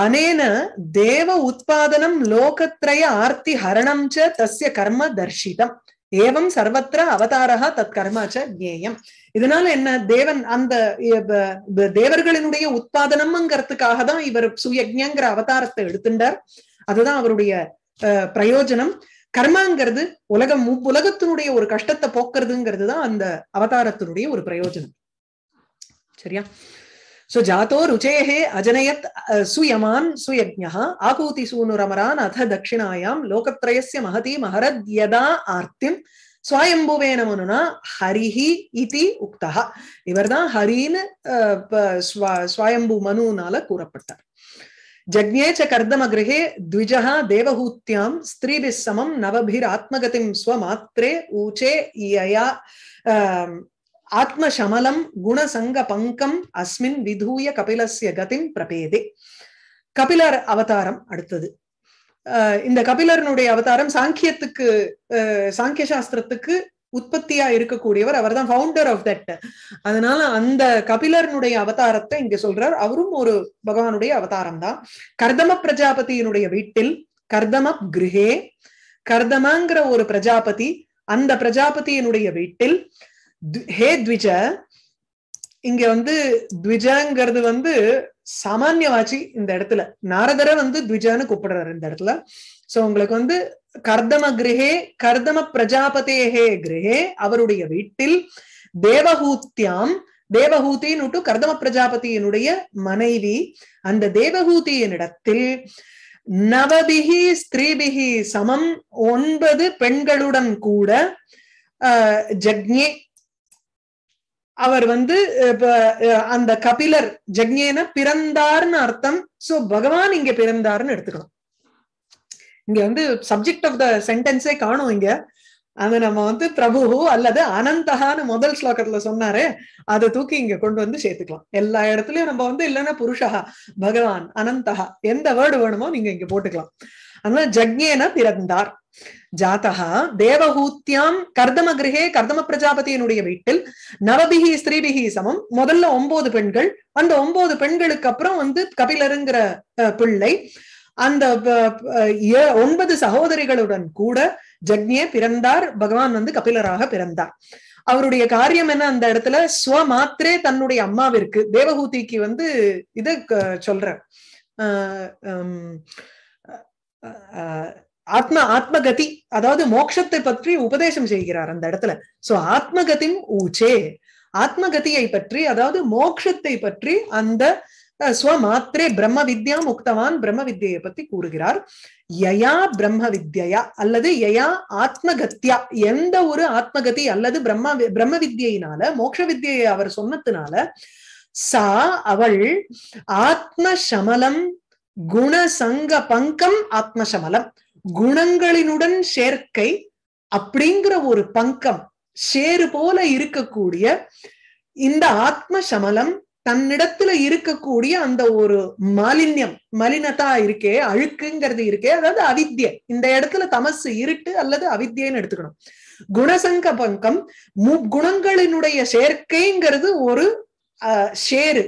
அனேன தேவ உத்பாதனம் லோகத்ரய ஆர்த்தி ஹரணம் ச கர்ம தர்ஷிதம் ஏவம் சர்வத்திர அவதாரா தத் கர்மாச்ச ஜேயம் இதனால என்ன தேவன் அந்த தேவர்களினுடைய உத்பாதனம்ங்கிறதுக்காக தான் இவர் சுயஜங்கிற அவதாரத்தை எடுத்துட்டார் அதுதான் அவருடைய பிரயோஜனம் கர்மாங்கிறது உலகம் உலகத்தினுடைய ஒரு கஷ்டத்தை போக்குறதுங்கிறது தான் அந்த அவதாரத்தினுடைய ஒரு பிரயோஜனம் சரியா சோ ஜாத்தோ ருச்சேகே அஜனயத் சுயமான் சுயஜா ஆகூதி சூனுரமரான் அத தட்சிணாயாம் லோகத்ரயசிய மகதி யதா ஆர்த்திம் சுவயம்புவேன நமனுனா ஹரிஹி இதி உக்தா இவர்தான் ஹரின்னு சுவாயம்பு மனுனால கூறப்பட்டார் ஜக்ஞே ச கர்தம கிரகே த்விஜா தேவஹூத்தியாம் ஸ்திரீபிஸ் சமம் ஆத்மகதிம் ஸ்வமாத்திரே ஊச்சே இயா ஆத்மசமலம் குணசங்க பங்கம் அஸ்மின் விதூய கபிலசிய கதிம் பிரபேதே கபிலர் அவதாரம் அடுத்தது இந்த கபிலரனுடைய அவதாரம் சாங்கியத்துக்கு சாங்கிய சாஸ்திரத்துக்கு உற்பத்தியா இருக்கக்கூடியவர் அவர் தான் ஃபவுண்டர் ஆஃப் தட் அதனால அந்த கபிலர்னுடைய அவதாரத்தை இங்க சொல்றார் அவரும் ஒரு பகவானுடைய அவதாரம் தான் கர்தம பிரஜாபதியினுடைய வீட்டில் கர்தம கிருஹே கர்தமங்கிற ஒரு பிரஜாபதி அந்த பிரஜாபதியினுடைய வீட்டில் ஹே த்விஜ இங்க வந்து த்விஜங்கிறது வந்து சாமானியவாச்சி இந்த இடத்துல நாரதரை வந்து த்விஜான்னு கூப்பிடுறாரு இந்த இடத்துல சோ உங்களுக்கு வந்து கர்தம கிரகே கர்தம பிரஜாபதேகே கிரகே அவருடைய வீட்டில் தேவஹூத்தியாம் தேவஹூத்தின்னு கர்தம பிரஜாபதியினுடைய மனைவி அந்த தேவஹூதியினிடத்தில் நவபிகி ஸ்திரீபிகி சமம் ஒன்பது பெண்களுடன் கூட ஜக்ஞே அவர் வந்து அந்த கபிலர் ஜக்ஞேன பிறந்தார்னு அர்த்தம் சோ பகவான் இங்க பிறந்தார்னு எடுத்துக்கலாம் இங்க வந்து சப்ஜெக்ட் ஆஃப் த சென்டென்ஸே காணும் இங்க அது நம்ம வந்து பிரபு அல்லது அனந்தகான்னு முதல் ஸ்லோகத்துல சொன்னாரு அதை தூக்கி இங்க கொண்டு வந்து சேர்த்துக்கலாம் எல்லா இடத்துலயும் நம்ம வந்து இல்லைன்னா புருஷா பகவான் அனந்தகா எந்த வேர்டு வேணுமோ நீங்க இங்க போட்டுக்கலாம் அதனால ஜக்யேன பிறந்தார் ஜாத்தகா தேவஹூத்தியாம் கர்தம கிரகே கர்தம பிரஜாபதியினுடைய வீட்டில் நவபிகி ஸ்ரீபிகி சமம் முதல்ல ஒன்பது பெண்கள் அந்த ஒன்பது பெண்களுக்கு அப்புறம் வந்து கபிலருங்கிற பிள்ளை அந்த ஒன்பது சகோதரிகளுடன் கூட ஜக்ஞே பிறந்தார் பகவான் வந்து கபிலராக பிறந்தார் அவருடைய காரியம் என்ன அந்த இடத்துல ஸ்வமாத்திரே தன்னுடைய அம்மாவிற்கு தேவகூதிக்கு வந்து இத சொல்ற ஆத்ம ஆத்மகதி அதாவது மோட்சத்தை பற்றி உபதேசம் செய்கிறார் அந்த இடத்துல சோ ஆத்மகதி ஊச்சே ஆத்மகதியை பற்றி அதாவது மோக்ஷத்தை பற்றி அந்த ஸ்வமாத்திரே பிரம்ம வித்யாம் உக்தவான் பிரம்ம வித்யை பத்தி கூறுகிறார் யயா பிரம்ம வித்யா அல்லது யயா ஆத்மகத்தியா எந்த ஒரு ஆத்மகதி அல்லது பிரம்ம பிரம்ம வித்யினால மோக்ஷ வித்யை அவர் சொன்னதுனால சா அவள் ஆத்ம குண குணசங்க பங்கம் ஆத்மசமலம் குணங்களினுடன் சேர்க்கை அப்படிங்கிற ஒரு பங்கம் சேரு போல இருக்கக்கூடிய இந்த ஆத்ம சமலம் தன்னிடத்துல இருக்கக்கூடிய அந்த ஒரு மாலின்யம் மலினதா இருக்கே அழுக்குங்கிறது இருக்கே அதாவது அவித்யை இந்த இடத்துல தமசு இருட்டு அல்லது அவித்யன்னு எடுத்துக்கணும் குணசங்க பங்கம் மு குணங்களினுடைய சேர்க்கைங்கிறது ஒரு ஷேரு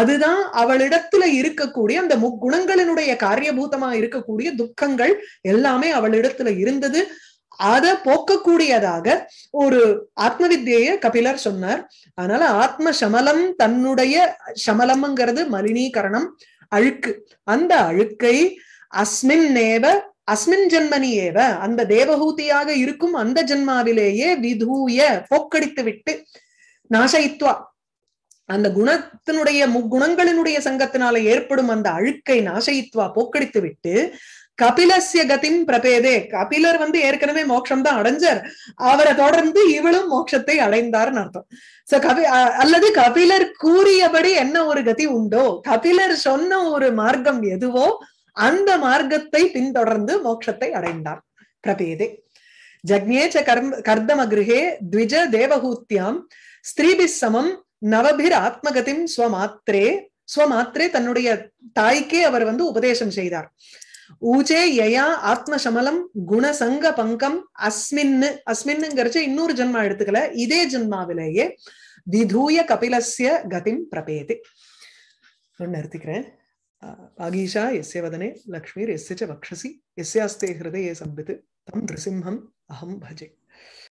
அதுதான் அவளிடத்துல இருக்கக்கூடிய அந்த முக்குணங்களினுடைய காரியபூதமா இருக்கக்கூடிய துக்கங்கள் எல்லாமே அவளிடத்துல இருந்தது அதை போக்கக்கூடியதாக ஒரு ஆத்ம வித்தியைய கபிலர் சொன்னார் அதனால ஆத்ம சமலம் தன்னுடைய சமலம்ங்கிறது மலினீகரணம் அழுக்கு அந்த அழுக்கை அஸ்மின் நேவ அஸ்மின் ஜென்மனி ஏவ அந்த தேவஹூதியாக இருக்கும் அந்த ஜென்மாவிலேயே விதூய போக்கடித்து விட்டு நாசயித்வா அந்த குணத்தினுடைய முக்குணங்களினுடைய சங்கத்தினால ஏற்படும் அந்த அழுக்கை நாசயித்வா போக்கடித்து விட்டு கபிலசிய கதிம் பிரபேதே கபிலர் வந்து ஏற்கனவே மோட்சம் தான் அடைஞ்சார் அவரை தொடர்ந்து இவளும் மோட்சத்தை அடைந்தார்னு அர்த்தம் சோ கபி அல்லது கபிலர் கூறியபடி என்ன ஒரு கதி உண்டோ கபிலர் சொன்ன ஒரு மார்க்கம் எதுவோ அந்த மார்க்கத்தை பின்தொடர்ந்து மோட்சத்தை அடைந்தார் பிரபேதே ஜக்னேச்ச கர்ம கர்தம கிருஹே த்விஜ தேவகூத்தியாம் ஸ்திரீபி சமம் நவபிர் ஆத்மகதிம் ஸ்வமாத்திரே ஸ்வமாத்திரே தன்னுடைய தாய்க்கே அவர் வந்து உபதேசம் செய்தார் ஊஜே யயா ஆத்மசமலம் குணசங்க பங்கம் அஸ்மின்னு அஸ்மின்னுங்கிறச்சு இன்னொரு ஜென்மா எடுத்துக்கல இதே ஜென்மாவிலேயே விதூய கபிலசிய கதிம் பிரபேதி ஒன்னு நிறுத்திக்கிறேன் பாகீஷா எஸ்ய வதனே லக்ஷ்மீர் எஸ்ய வக்ஷசி எஸ்யாஸ்தே ஹிருதயே சம்பித்து தம் நிருசிம்ஹம் அஹம் பஜே